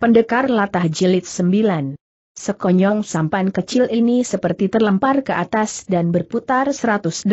Pendekar Latah Jilid 9 Sekonyong sampan kecil ini seperti terlempar ke atas dan berputar 180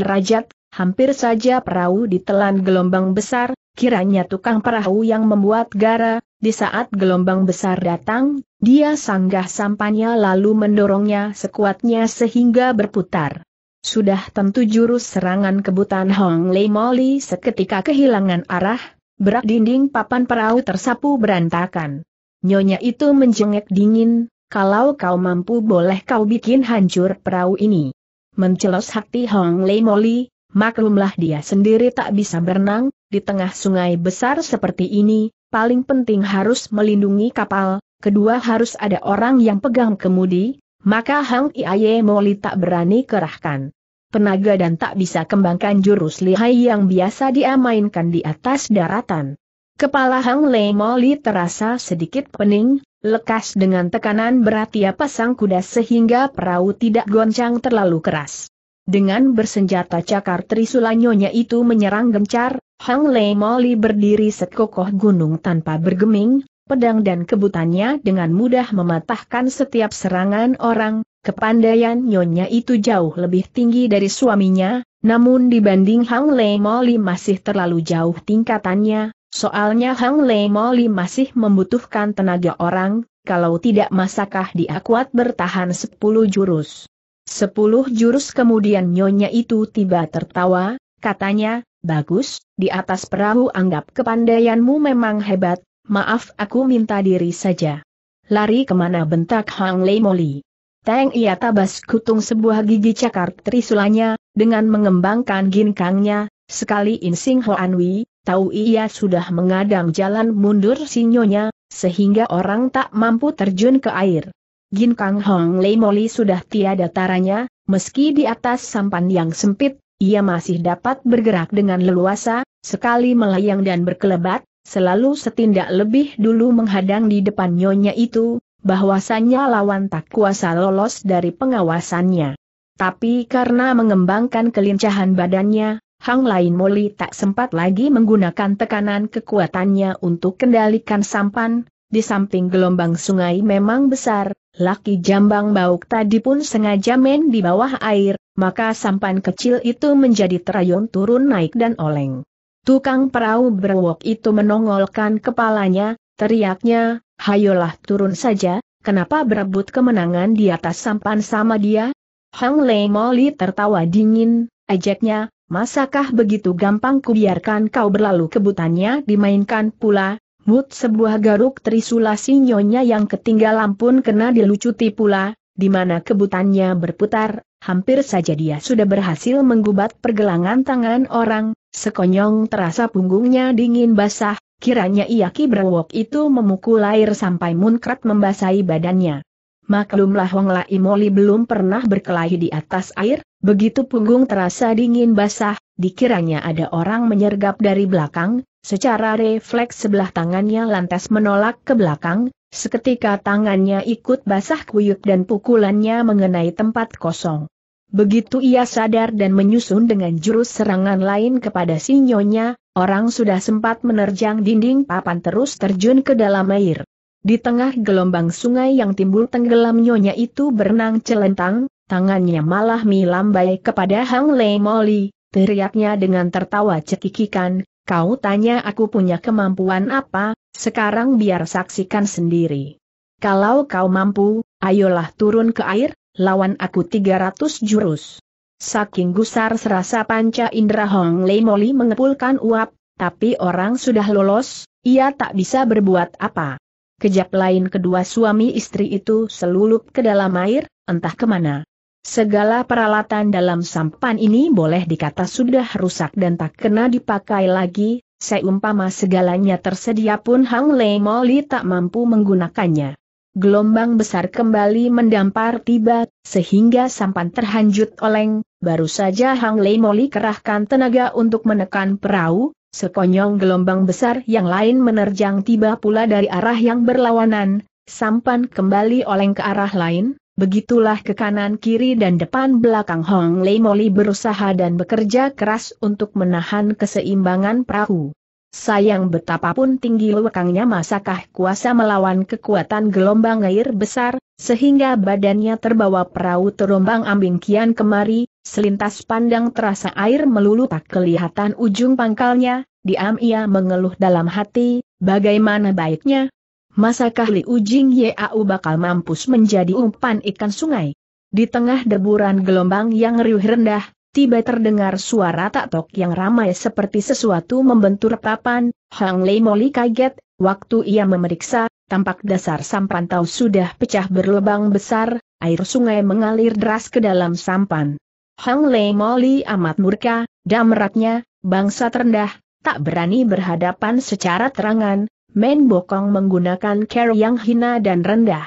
derajat, hampir saja perahu ditelan gelombang besar, kiranya tukang perahu yang membuat gara, di saat gelombang besar datang, dia sanggah sampannya lalu mendorongnya sekuatnya sehingga berputar. Sudah tentu jurus serangan kebutaan Hong Lei Moli seketika kehilangan arah, berak dinding papan perahu tersapu berantakan. Nyonya itu menjengek dingin, kalau kau mampu boleh kau bikin hancur perahu ini. Mencelos hati Hong Lei Moli, maklumlah dia sendiri tak bisa berenang, di tengah sungai besar seperti ini, paling penting harus melindungi kapal, kedua harus ada orang yang pegang kemudi, maka Hang Iaye Moli tak berani kerahkan penaga dan tak bisa kembangkan jurus lihai yang biasa diamainkan di atas daratan. Kepala Hang Lei Moli terasa sedikit pening, lekas dengan tekanan berat ia pasang kuda sehingga perahu tidak goncang terlalu keras. Dengan bersenjata cakar trisulanyonya itu menyerang gencar, Hang Lei Moli berdiri sekokoh gunung tanpa bergeming, pedang dan kebutannya dengan mudah mematahkan setiap serangan orang, Kepandaian Nyonya itu jauh lebih tinggi dari suaminya, namun dibanding Hang Lei Moli masih terlalu jauh tingkatannya, soalnya Hang Lei Moli masih membutuhkan tenaga orang, kalau tidak masakah dia kuat bertahan sepuluh jurus. Sepuluh jurus kemudian Nyonya itu tiba tertawa, katanya, bagus, di atas perahu anggap kepandaianmu memang hebat, maaf aku minta diri saja. Lari kemana bentak Hang Lei Moli. Teng ia tabas kutung sebuah gigi cakar trisulanya, dengan mengembangkan ginkangnya, sekali insing Hoanwi, tahu ia sudah mengadang jalan mundur sinyonya, sehingga orang tak mampu terjun ke air. Ginkang Hong Lei Moli sudah tiada taranya, meski di atas sampan yang sempit, ia masih dapat bergerak dengan leluasa, sekali melayang dan berkelebat, selalu setindak lebih dulu menghadang di depan nyonya itu, bahwasannya lawan tak kuasa lolos dari pengawasannya. Tapi karena mengembangkan kelincahan badannya, Hang Lain Moli tak sempat lagi menggunakan tekanan kekuatannya untuk kendalikan sampan, di samping gelombang sungai memang besar, laki jambang bauk tadi pun sengaja men di bawah air, maka sampan kecil itu menjadi terayun turun naik dan oleng. Tukang perahu berwok itu menongolkan kepalanya, Teriaknya, hayolah turun saja, kenapa berebut kemenangan di atas sampan sama dia? Hang Lei Moli tertawa dingin, ejeknya, masakah begitu gampang kubiarkan kau berlalu kebutannya dimainkan pula? Mut sebuah garuk trisula sinyonya yang ketinggalan pun kena dilucuti pula, di mana kebutannya berputar, hampir saja dia sudah berhasil menggubat pergelangan tangan orang, sekonyong terasa punggungnya dingin basah, Kiranya ia berwok itu memukul air sampai munkrat membasahi badannya. Maklumlah Wong Lai Moli belum pernah berkelahi di atas air, begitu punggung terasa dingin basah, dikiranya ada orang menyergap dari belakang, secara refleks sebelah tangannya lantas menolak ke belakang, seketika tangannya ikut basah kuyup dan pukulannya mengenai tempat kosong. Begitu ia sadar dan menyusun dengan jurus serangan lain kepada sinyonya, Orang sudah sempat menerjang dinding papan terus terjun ke dalam air. Di tengah gelombang sungai yang timbul tenggelam nyonya itu berenang celentang, tangannya malah melambai kepada Hang Lei Moli, teriaknya dengan tertawa cekikikan, kau tanya aku punya kemampuan apa, sekarang biar saksikan sendiri. Kalau kau mampu, ayolah turun ke air, lawan aku 300 jurus. Saking gusar serasa panca indera Hong Lei Moli mengepulkan uap, tapi orang sudah lolos, ia tak bisa berbuat apa. Kejap lain kedua suami istri itu selulup ke dalam air, entah kemana. Segala peralatan dalam sampan ini boleh dikata sudah rusak dan tak kena dipakai lagi, seumpama segalanya tersedia pun Hang Lei Moli tak mampu menggunakannya. Gelombang besar kembali mendampar tiba, sehingga sampan terhanjut oleng, baru saja Hang Lei Moli kerahkan tenaga untuk menekan perahu, sekonyong gelombang besar yang lain menerjang tiba pula dari arah yang berlawanan, sampan kembali oleng ke arah lain, begitulah ke kanan kiri dan depan belakang Hong Lei Moli berusaha dan bekerja keras untuk menahan keseimbangan perahu. Sayang betapapun tinggi lewakangnya, masakah kuasa melawan kekuatan gelombang air besar, sehingga badannya terbawa perahu terombang ambing kian kemari, selintas pandang terasa air melulu tak kelihatan ujung pangkalnya, diam ia mengeluh dalam hati, bagaimana baiknya? Masakah Li Ujing Yau bakal mampus menjadi umpan ikan sungai? Di tengah deburan gelombang yang riuh rendah, tiba terdengar suara tak-tok yang ramai seperti sesuatu membentur papan, Hang Lei Moli kaget, waktu ia memeriksa, tampak dasar sampan tahu sudah pecah berlubang besar, air sungai mengalir deras ke dalam sampan. Hang Lei Moli amat murka, damratnya, bangsa terendah, tak berani berhadapan secara terangan, main Bokong menggunakan care yang hina dan rendah.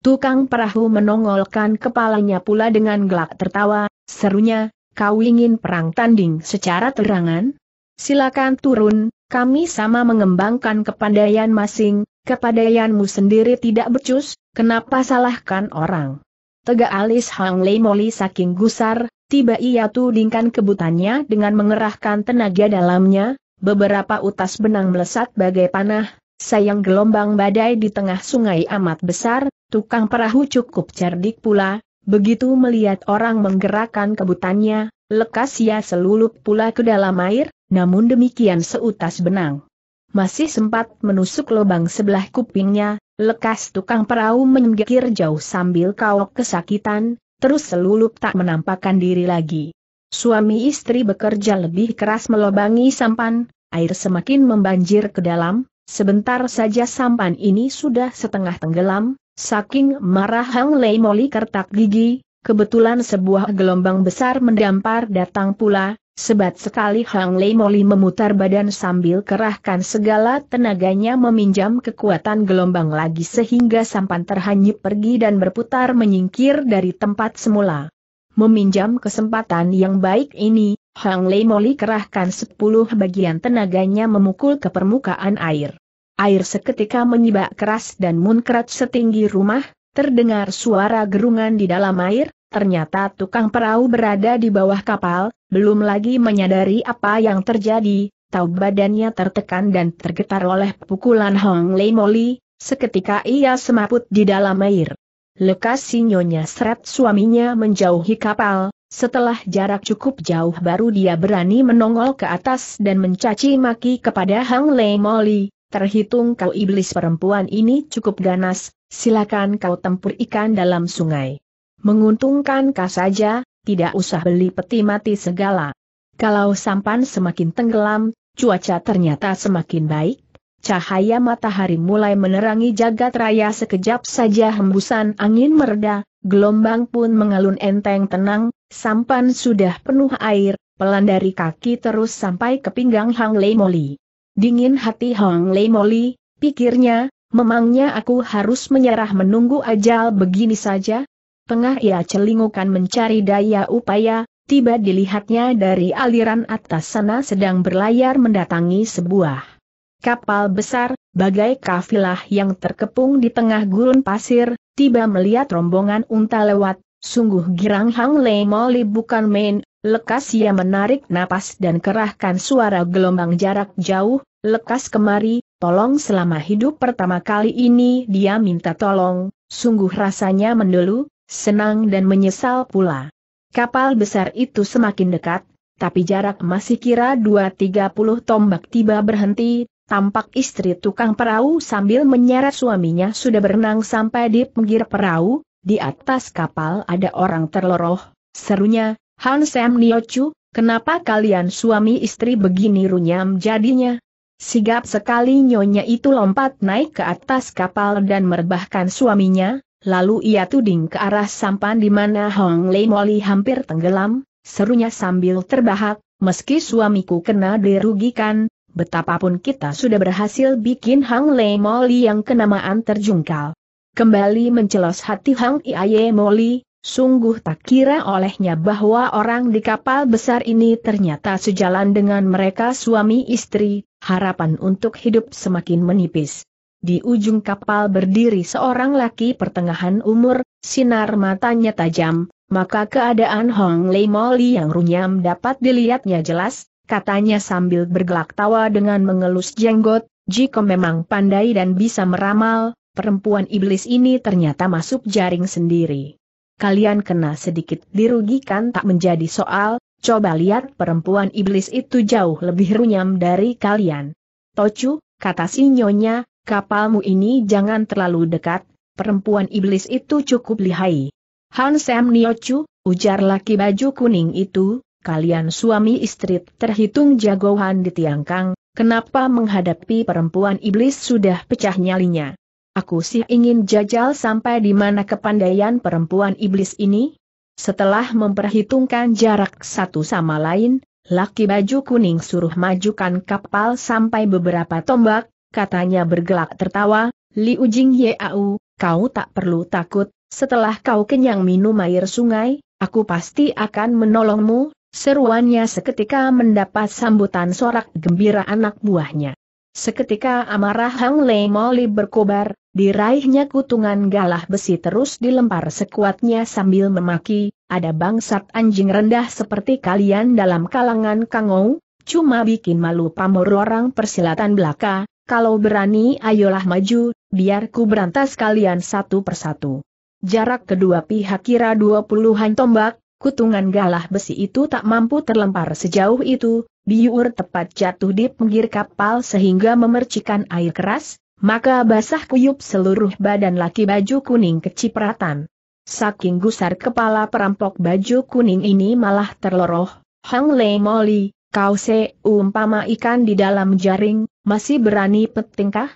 Tukang perahu menongolkan kepalanya pula dengan gelak tertawa, serunya, kau ingin perang tanding secara terangan? Silakan turun, kami sama mengembangkan kepandaian masing, kepandaianmu sendiri tidak becus, kenapa salahkan orang? Tegak alis Hang Lei Moli saking gusar, tiba ia tudingkan kebutannya dengan mengerahkan tenaga dalamnya, beberapa utas benang melesat bagai panah, sayang gelombang badai di tengah sungai amat besar, tukang perahu cukup cerdik pula, Begitu melihat orang menggerakkan kebutannya, lekas ia selulup pula ke dalam air, namun demikian seutas benang. Masih sempat menusuk lubang sebelah kupingnya, lekas tukang perahu menggekir jauh sambil kawok kesakitan, terus selulup tak menampakkan diri lagi. Suami istri bekerja lebih keras melobangi sampan, air semakin membanjir ke dalam, sebentar saja sampan ini sudah setengah tenggelam, Saking marah Hang Lei Moli kertak gigi, kebetulan sebuah gelombang besar mendampar datang pula, sebat sekali Hang Lei Moli memutar badan sambil kerahkan segala tenaganya meminjam kekuatan gelombang lagi sehingga sampan terhanyut pergi dan berputar menyingkir dari tempat semula. Meminjam kesempatan yang baik ini, Hang Lei Moli kerahkan sepuluh bagian tenaganya memukul ke permukaan air. Air seketika menyibak keras dan munkrat setinggi rumah, terdengar suara gerungan di dalam air, ternyata tukang perahu berada di bawah kapal, belum lagi menyadari apa yang terjadi, tahu badannya tertekan dan tergetar oleh pukulan Hong Lei Moli, seketika ia semaput di dalam air. Lekas sinyonya seret suaminya menjauhi kapal, setelah jarak cukup jauh baru dia berani menongol ke atas dan mencaci maki kepada Hang Lei Moli, terhitung kau iblis perempuan ini cukup ganas, silakan kau tempur ikan dalam sungai. Menguntungkan kau saja, tidak usah beli peti mati segala. Kalau sampan semakin tenggelam, cuaca ternyata semakin baik, cahaya matahari mulai menerangi jagat raya sekejap saja hembusan angin mereda, gelombang pun mengalun enteng tenang, sampan sudah penuh air, pelan dari kaki terus sampai ke pinggang Hang Lei Moli. Dingin hati Hong Lei Moli, pikirnya, memangnya aku harus menyerah menunggu ajal begini saja? Tengah ia celingukan mencari daya upaya, tiba dilihatnya dari aliran atas sana sedang berlayar mendatangi sebuah kapal besar, bagai kafilah yang terkepung di tengah gurun pasir, tiba melihat rombongan unta lewat, sungguh girang Hang Lei Moli bukan main, Lekas ia menarik napas dan kerahkan suara gelombang jarak jauh, lekas kemari, tolong selama hidup pertama kali ini dia minta tolong, sungguh rasanya mendelu, senang dan menyesal pula. Kapal besar itu semakin dekat, tapi jarak masih kira 2-30 tombak tiba berhenti, tampak istri tukang perahu sambil menyeret suaminya sudah berenang sampai di pinggir perahu, di atas kapal ada orang terloroh, serunya, Han Sam Niochu, kenapa kalian suami istri begini runyam jadinya? Sigap sekali nyonya itu lompat naik ke atas kapal dan merebahkan suaminya, lalu ia tuding ke arah sampan di mana Hong Lei Moli hampir tenggelam, serunya sambil terbahak, meski suamiku kena dirugikan, betapapun kita sudah berhasil bikin Hong Lei Moli yang kenamaan terjungkal. Kembali mencelos hati Hong Iye Moli, Sungguh tak kira olehnya bahwa orang di kapal besar ini ternyata sejalan dengan mereka suami istri, harapan untuk hidup semakin menipis. Di ujung kapal berdiri seorang laki pertengahan umur, sinar matanya tajam, maka keadaan Hong Lei Moli yang runyam dapat dilihatnya jelas, katanya sambil bergelak tawa dengan mengelus jenggot, jika memang pandai dan bisa meramal, perempuan iblis ini ternyata masuk jaring sendiri kalian kena sedikit dirugikan tak menjadi soal, coba lihat perempuan iblis itu jauh lebih runyam dari kalian. Tocu, kata si nyonya, kapalmu ini jangan terlalu dekat, perempuan iblis itu cukup lihai. Han Sam Niochu, ujar laki baju kuning itu, kalian suami istri terhitung jagoan di Tiangkang, kenapa menghadapi perempuan iblis sudah pecah nyalinya. Aku sih ingin jajal sampai di mana kepandaian perempuan iblis ini? Setelah memperhitungkan jarak satu sama lain, laki baju kuning suruh majukan kapal sampai beberapa tombak, katanya bergelak tertawa, Li Ujing Yeau, kau tak perlu takut, setelah kau kenyang minum air sungai, aku pasti akan menolongmu, seruannya seketika mendapat sambutan sorak gembira anak buahnya. Seketika amarah Hang Lei Moli berkobar, diraihnya kutungan galah besi terus dilempar sekuatnya sambil memaki, ada bangsat anjing rendah seperti kalian dalam kalangan kangou, cuma bikin malu pamor orang persilatan belaka, kalau berani ayolah maju, biar ku berantas kalian satu persatu. Jarak kedua pihak kira dua puluhan tombak, kutungan galah besi itu tak mampu terlempar sejauh itu, biur tepat jatuh di pinggir kapal sehingga memercikan air keras, maka basah kuyup seluruh badan laki baju kuning kecipratan. Saking gusar kepala perampok baju kuning ini malah terloroh, Hang Le Moli, kau seumpama ikan di dalam jaring, masih berani petingkah?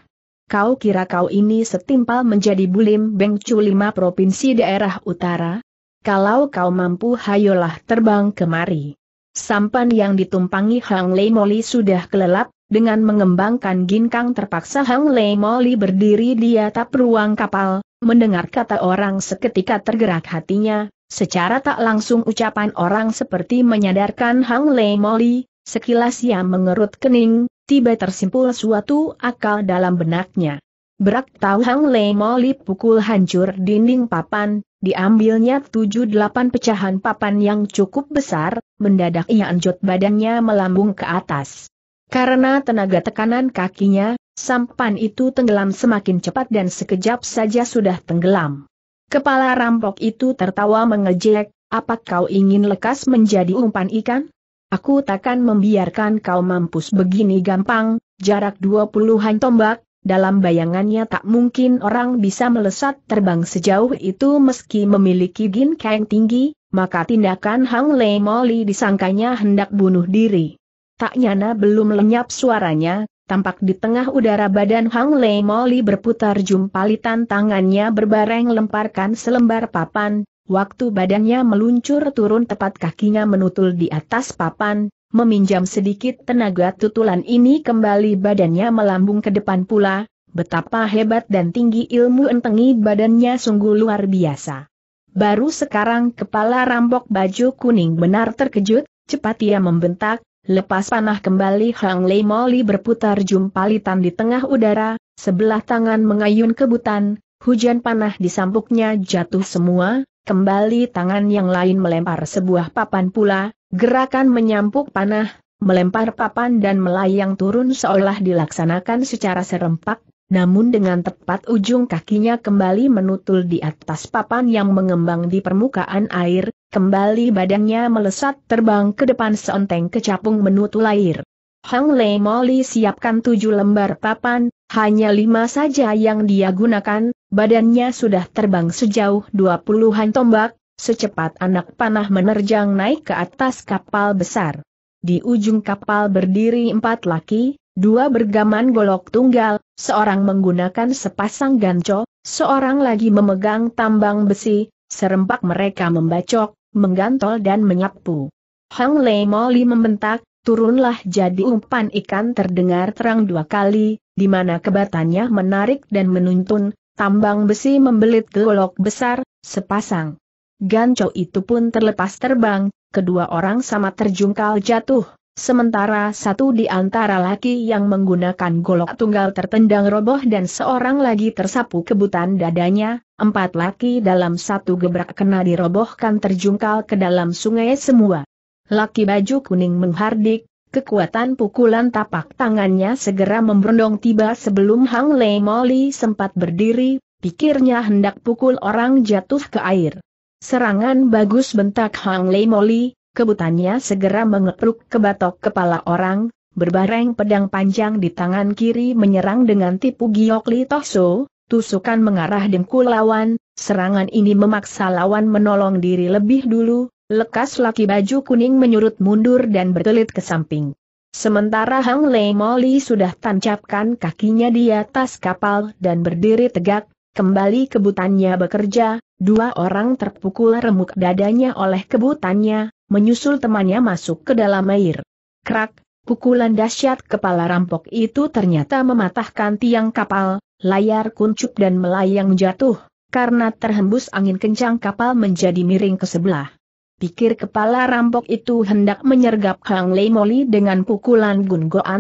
Kau kira kau ini setimpal menjadi bulim bengcu lima provinsi daerah utara? Kalau kau mampu hayolah terbang kemari. Sampan yang ditumpangi Hang Lei Moli sudah kelelap, dengan mengembangkan ginkang terpaksa Hang Lei Moli berdiri di atap ruang kapal, mendengar kata orang seketika tergerak hatinya, secara tak langsung ucapan orang seperti menyadarkan Hang Lei Moli, sekilas ia ya mengerut kening, tiba tersimpul suatu akal dalam benaknya. Berak tahu Hang Lei Moli pukul hancur dinding papan, Diambilnya tujuh-delapan pecahan papan yang cukup besar, mendadak ia anjot badannya melambung ke atas. Karena tenaga tekanan kakinya, sampan itu tenggelam semakin cepat dan sekejap saja sudah tenggelam. Kepala rampok itu tertawa mengejek, apa kau ingin lekas menjadi umpan ikan? Aku takkan membiarkan kau mampus begini gampang, jarak dua puluhan tombak, dalam bayangannya tak mungkin orang bisa melesat terbang sejauh itu meski memiliki gin ginkang tinggi, maka tindakan Hang Le Moli disangkanya hendak bunuh diri. Tak nyana belum lenyap suaranya, tampak di tengah udara badan Hang Le Moli berputar jumpalitan tangannya berbareng lemparkan selembar papan, waktu badannya meluncur turun tepat kakinya menutul di atas papan, meminjam sedikit tenaga tutulan ini kembali badannya melambung ke depan pula, betapa hebat dan tinggi ilmu entengi badannya sungguh luar biasa. Baru sekarang kepala rampok baju kuning benar terkejut, cepat ia membentak, lepas panah kembali Hang Lei Moli berputar jumpalitan di tengah udara, sebelah tangan mengayun kebutan, hujan panah disampuknya jatuh semua, Kembali tangan yang lain melempar sebuah papan pula, gerakan menyampuk panah, melempar papan dan melayang turun seolah dilaksanakan secara serempak, namun dengan tepat ujung kakinya kembali menutul di atas papan yang mengembang di permukaan air, kembali badannya melesat terbang ke depan seonteng kecapung menutul air. Hang Lei Moli siapkan tujuh lembar papan, hanya lima saja yang dia gunakan, badannya sudah terbang sejauh dua puluhan tombak, secepat anak panah menerjang naik ke atas kapal besar. Di ujung kapal berdiri empat laki, dua bergaman golok tunggal, seorang menggunakan sepasang ganco, seorang lagi memegang tambang besi, serempak mereka membacok, menggantol dan menyapu. Hang Lei Moli membentak, turunlah jadi umpan ikan terdengar terang dua kali, di mana kebatannya menarik dan menuntun, tambang besi membelit golok besar, sepasang. Ganco itu pun terlepas terbang, kedua orang sama terjungkal jatuh, sementara satu di antara laki yang menggunakan golok tunggal tertendang roboh dan seorang lagi tersapu kebutan dadanya, empat laki dalam satu gebrak kena dirobohkan terjungkal ke dalam sungai semua. Laki baju kuning menghardik, Kekuatan pukulan tapak tangannya segera memberondong tiba sebelum Hang Lei Moli sempat berdiri, pikirnya hendak pukul orang jatuh ke air. Serangan bagus bentak Hang Lei Moli, kebutannya segera mengepruk ke batok kepala orang, berbareng pedang panjang di tangan kiri menyerang dengan tipu giokli toso, tusukan mengarah dengkul lawan, serangan ini memaksa lawan menolong diri lebih dulu, Lekas laki baju kuning menyurut mundur dan bertelit ke samping. Sementara Hang Lei Moli sudah tancapkan kakinya di atas kapal dan berdiri tegak, kembali kebutannya bekerja, dua orang terpukul remuk dadanya oleh kebutannya, menyusul temannya masuk ke dalam air. Krak, pukulan dahsyat kepala rampok itu ternyata mematahkan tiang kapal, layar kuncup dan melayang jatuh, karena terhembus angin kencang kapal menjadi miring ke sebelah. Pikir kepala rampok itu hendak menyergap Hang Lei Molly dengan pukulan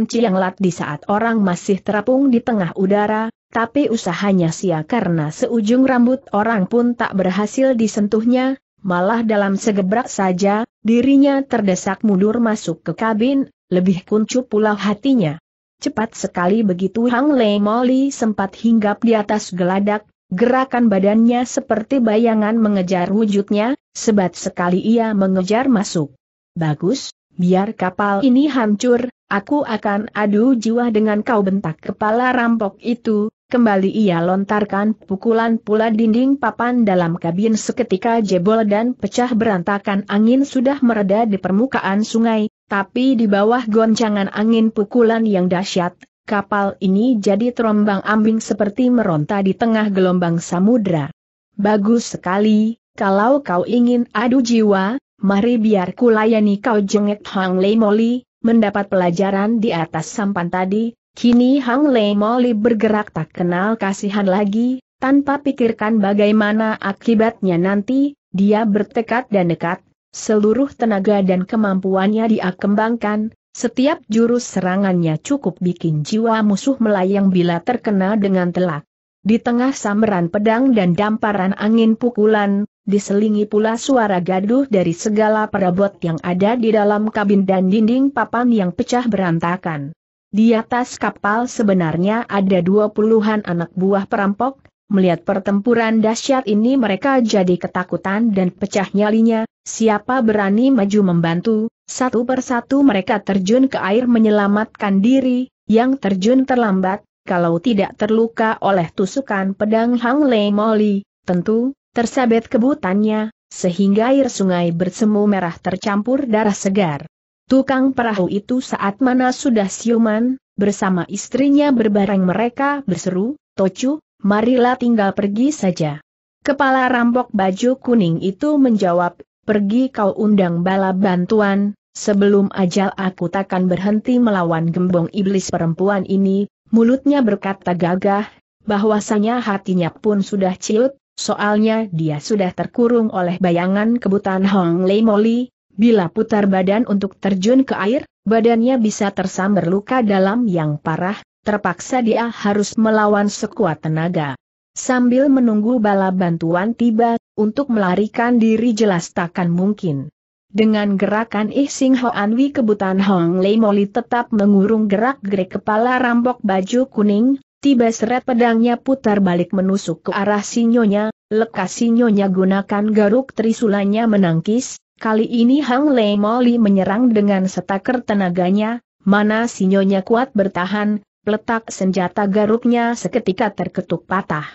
Chiang lat di saat orang masih terapung di tengah udara, tapi usahanya sia karena seujung rambut orang pun tak berhasil disentuhnya, malah dalam segebrak saja, dirinya terdesak mundur masuk ke kabin, lebih kuncup pula hatinya. Cepat sekali begitu Hang Lei Moli sempat hinggap di atas geladak, Gerakan badannya seperti bayangan mengejar wujudnya, sebat sekali ia mengejar masuk. Bagus, biar kapal ini hancur, aku akan adu jiwa dengan kau bentak kepala rampok itu, kembali ia lontarkan pukulan pula dinding papan dalam kabin seketika jebol dan pecah berantakan angin sudah mereda di permukaan sungai, tapi di bawah goncangan angin pukulan yang dahsyat, kapal ini jadi terombang ambing seperti meronta di tengah gelombang samudra. Bagus sekali, kalau kau ingin adu jiwa, mari biar layani kau jengek Hang Lei Moli, mendapat pelajaran di atas sampan tadi, kini Hang Lei Moli bergerak tak kenal kasihan lagi, tanpa pikirkan bagaimana akibatnya nanti, dia bertekad dan dekat, seluruh tenaga dan kemampuannya dia kembangkan, setiap jurus serangannya cukup bikin jiwa musuh melayang bila terkena dengan telak. Di tengah samberan pedang dan damparan angin pukulan, diselingi pula suara gaduh dari segala perabot yang ada di dalam kabin dan dinding papan yang pecah berantakan. Di atas kapal sebenarnya ada dua puluhan anak buah perampok, Melihat pertempuran dahsyat ini mereka jadi ketakutan dan pecah nyalinya, siapa berani maju membantu, satu persatu mereka terjun ke air menyelamatkan diri, yang terjun terlambat, kalau tidak terluka oleh tusukan pedang Hang Le Moli, tentu, tersabet kebutannya, sehingga air sungai bersemu merah tercampur darah segar. Tukang perahu itu saat mana sudah siuman, bersama istrinya berbareng mereka berseru, Tocu, marilah tinggal pergi saja. Kepala rampok baju kuning itu menjawab, pergi kau undang bala bantuan, sebelum ajal aku takkan berhenti melawan gembong iblis perempuan ini, mulutnya berkata gagah, bahwasanya hatinya pun sudah ciut, soalnya dia sudah terkurung oleh bayangan kebutaan Hong Lei Moli, bila putar badan untuk terjun ke air, badannya bisa tersambar luka dalam yang parah, terpaksa dia harus melawan sekuat tenaga. Sambil menunggu bala bantuan tiba, untuk melarikan diri jelas takkan mungkin. Dengan gerakan Ih Sing anwi kebutan Hong Lei Moli tetap mengurung gerak-gerik kepala rambok baju kuning, tiba seret pedangnya putar balik menusuk ke arah sinyonya, lekas sinyonya gunakan garuk trisulanya menangkis, kali ini Hong Lei Moli menyerang dengan setaker tenaganya, mana sinyonya kuat bertahan, Letak senjata garuknya seketika terketuk patah.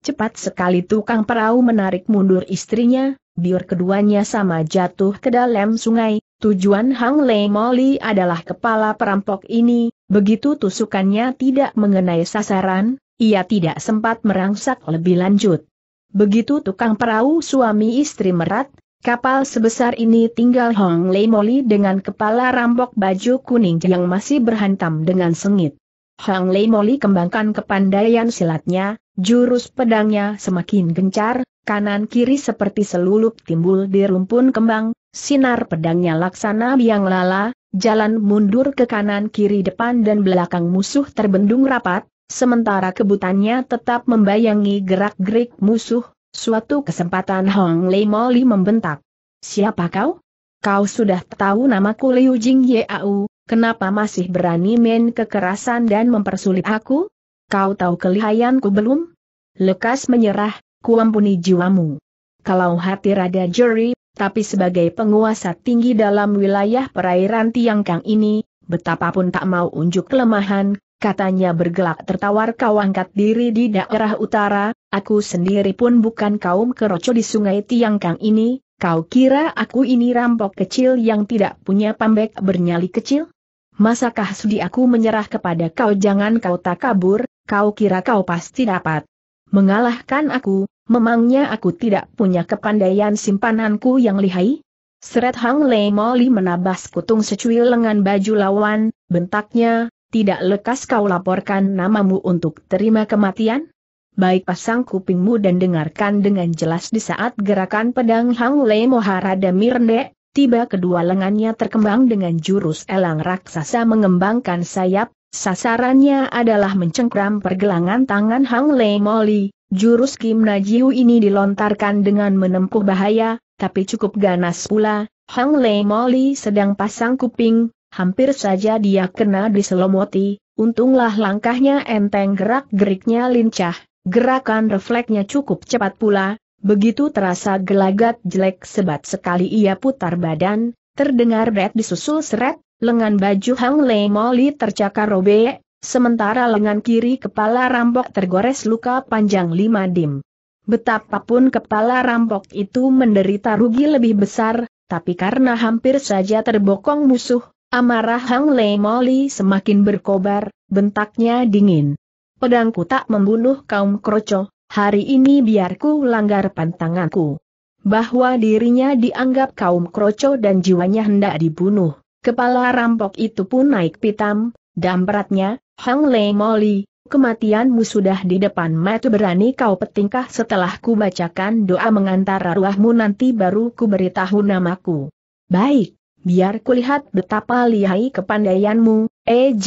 Cepat sekali tukang perahu menarik mundur istrinya, biur keduanya sama jatuh ke dalam sungai, tujuan Hang Lei Moli adalah kepala perampok ini, begitu tusukannya tidak mengenai sasaran, ia tidak sempat merangsak lebih lanjut. Begitu tukang perahu suami istri merat, Kapal sebesar ini tinggal Hang Lei Moli dengan kepala rampok baju kuning yang masih berhantam dengan sengit. Hang Lei Moli kembangkan kepandaian silatnya, jurus pedangnya semakin gencar, kanan-kiri seperti selulup timbul di rumpun kembang, sinar pedangnya laksana biang lala, jalan mundur ke kanan-kiri depan dan belakang musuh terbendung rapat, sementara kebutannya tetap membayangi gerak-gerik musuh, suatu kesempatan Hong Lei Moli membentak. Siapa kau? Kau sudah tahu namaku Liu Jing Yau, Kenapa masih berani main kekerasan dan mempersulit aku? Kau tahu kelihayanku belum? Lekas menyerah, kuampuni jiwamu. Kalau hati Rada Juri, tapi sebagai penguasa tinggi dalam wilayah perairan Tiangkang ini, betapapun tak mau unjuk kelemahan, katanya bergelak tertawar kau angkat diri di daerah utara, aku sendiri pun bukan kaum keroco di sungai Tiangkang ini, kau kira aku ini rampok kecil yang tidak punya pambek bernyali kecil? Masakah sudi aku menyerah kepada kau jangan kau tak kabur, kau kira kau pasti dapat mengalahkan aku, memangnya aku tidak punya kepandaian simpananku yang lihai? Seret Hang Lei Moli menabas kutung secuil lengan baju lawan, bentaknya, tidak lekas kau laporkan namamu untuk terima kematian? Baik pasang kupingmu dan dengarkan dengan jelas di saat gerakan pedang Hang Lei Moharada Demirne, tiba kedua lengannya terkembang dengan jurus elang raksasa mengembangkan sayap, sasarannya adalah mencengkram pergelangan tangan Hang Lei Moli, jurus Kim Najiu ini dilontarkan dengan menempuh bahaya, tapi cukup ganas pula, Hang Lei Moli sedang pasang kuping, hampir saja dia kena diselomoti, untunglah langkahnya enteng gerak-geriknya lincah, gerakan refleksnya cukup cepat pula, Begitu terasa gelagat jelek sebat sekali ia putar badan, terdengar red disusul seret, lengan baju Hang Le Moli tercakar robek, sementara lengan kiri kepala rampok tergores luka panjang lima dim. Betapapun kepala rampok itu menderita rugi lebih besar, tapi karena hampir saja terbokong musuh, amarah Hang Le Moli semakin berkobar, bentaknya dingin. Pedangku tak membunuh kaum kroco, hari ini biarku langgar pantanganku. Bahwa dirinya dianggap kaum kroco dan jiwanya hendak dibunuh. Kepala rampok itu pun naik pitam, dan beratnya, Hang Lei Moli, kematianmu sudah di depan mata berani kau petingkah setelah ku bacakan doa mengantar arwahmu nanti baru ku beritahu namaku. Baik, biar kulihat betapa lihai kepandaianmu, E.J.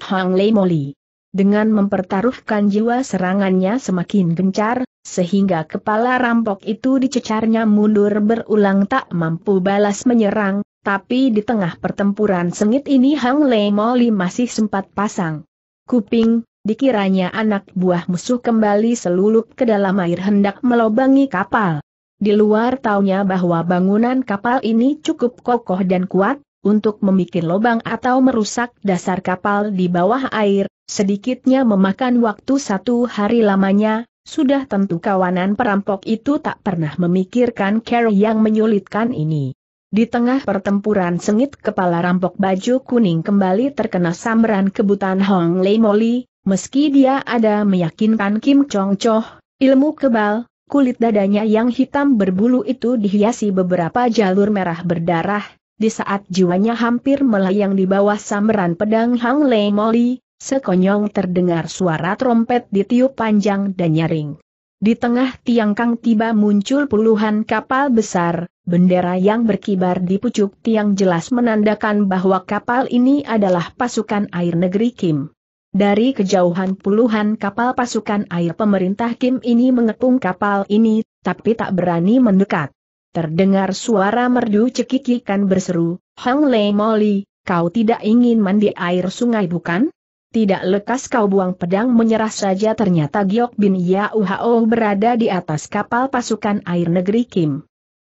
Hang Lei Moli. Dengan mempertaruhkan jiwa serangannya semakin gencar, sehingga kepala rampok itu dicecarnya mundur berulang tak mampu balas menyerang, tapi di tengah pertempuran sengit ini Hang Lei Moli masih sempat pasang. Kuping, dikiranya anak buah musuh kembali selulup ke dalam air hendak melobangi kapal. Di luar taunya bahwa bangunan kapal ini cukup kokoh dan kuat, untuk membuat lubang atau merusak dasar kapal di bawah air, Sedikitnya memakan waktu satu hari lamanya, sudah tentu kawanan perampok itu tak pernah memikirkan Carol yang menyulitkan ini. Di tengah pertempuran sengit kepala rampok baju kuning kembali terkena samran kebutan Hong Lei Moli, meski dia ada meyakinkan Kim Chong Choh, ilmu kebal, kulit dadanya yang hitam berbulu itu dihiasi beberapa jalur merah berdarah, di saat jiwanya hampir melayang di bawah samran pedang Hong Lei Moli, Sekonyong terdengar suara trompet ditiup panjang dan nyaring. Di tengah tiang kang tiba muncul puluhan kapal besar, bendera yang berkibar di pucuk tiang jelas menandakan bahwa kapal ini adalah pasukan air negeri Kim. Dari kejauhan puluhan kapal pasukan air pemerintah Kim ini mengepung kapal ini, tapi tak berani mendekat. Terdengar suara merdu cekikikan berseru, Hang Lei Moli, kau tidak ingin mandi air sungai bukan? Tidak lekas kau buang pedang menyerah saja ternyata Giok Bin Yauhao berada di atas kapal pasukan air negeri Kim.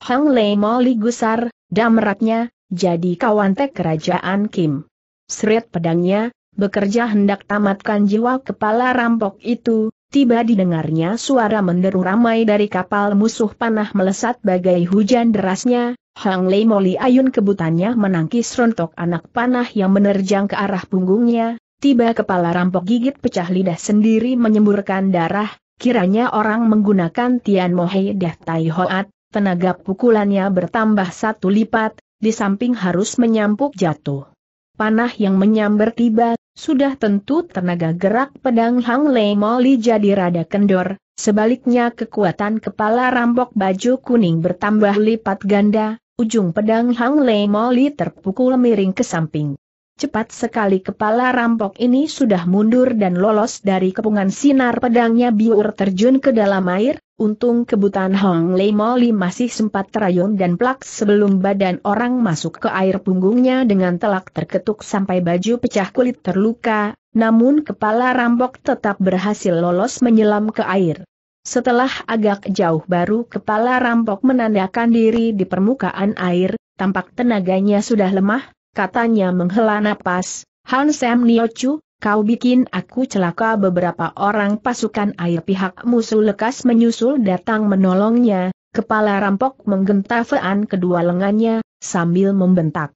Hang Lei Moli gusar, damratnya, jadi kawan tek kerajaan Kim. Seret pedangnya, bekerja hendak tamatkan jiwa kepala rampok itu, tiba didengarnya suara menderu ramai dari kapal musuh panah melesat bagai hujan derasnya, Hang Lei Moli ayun kebutannya menangkis rontok anak panah yang menerjang ke arah punggungnya, tiba kepala rampok gigit pecah lidah sendiri menyemburkan darah, kiranya orang menggunakan Tian Mohe Dah Tai Hoat, tenaga pukulannya bertambah satu lipat, di samping harus menyampuk jatuh. Panah yang menyambar tiba, sudah tentu tenaga gerak pedang Hang Lei Moli jadi rada kendor, sebaliknya kekuatan kepala rampok baju kuning bertambah lipat ganda, ujung pedang Hang Lei Moli terpukul miring ke samping. Cepat sekali kepala rampok ini sudah mundur dan lolos dari kepungan sinar pedangnya biur terjun ke dalam air, untung kebutan Hong Lei Moli masih sempat terayun dan plak sebelum badan orang masuk ke air punggungnya dengan telak terketuk sampai baju pecah kulit terluka, namun kepala rampok tetap berhasil lolos menyelam ke air. Setelah agak jauh baru kepala rampok menandakan diri di permukaan air, tampak tenaganya sudah lemah, katanya menghela napas, Han Sam Niochu, kau bikin aku celaka beberapa orang pasukan air pihak musuh lekas menyusul datang menolongnya, kepala rampok menggenta Fean kedua lengannya, sambil membentak.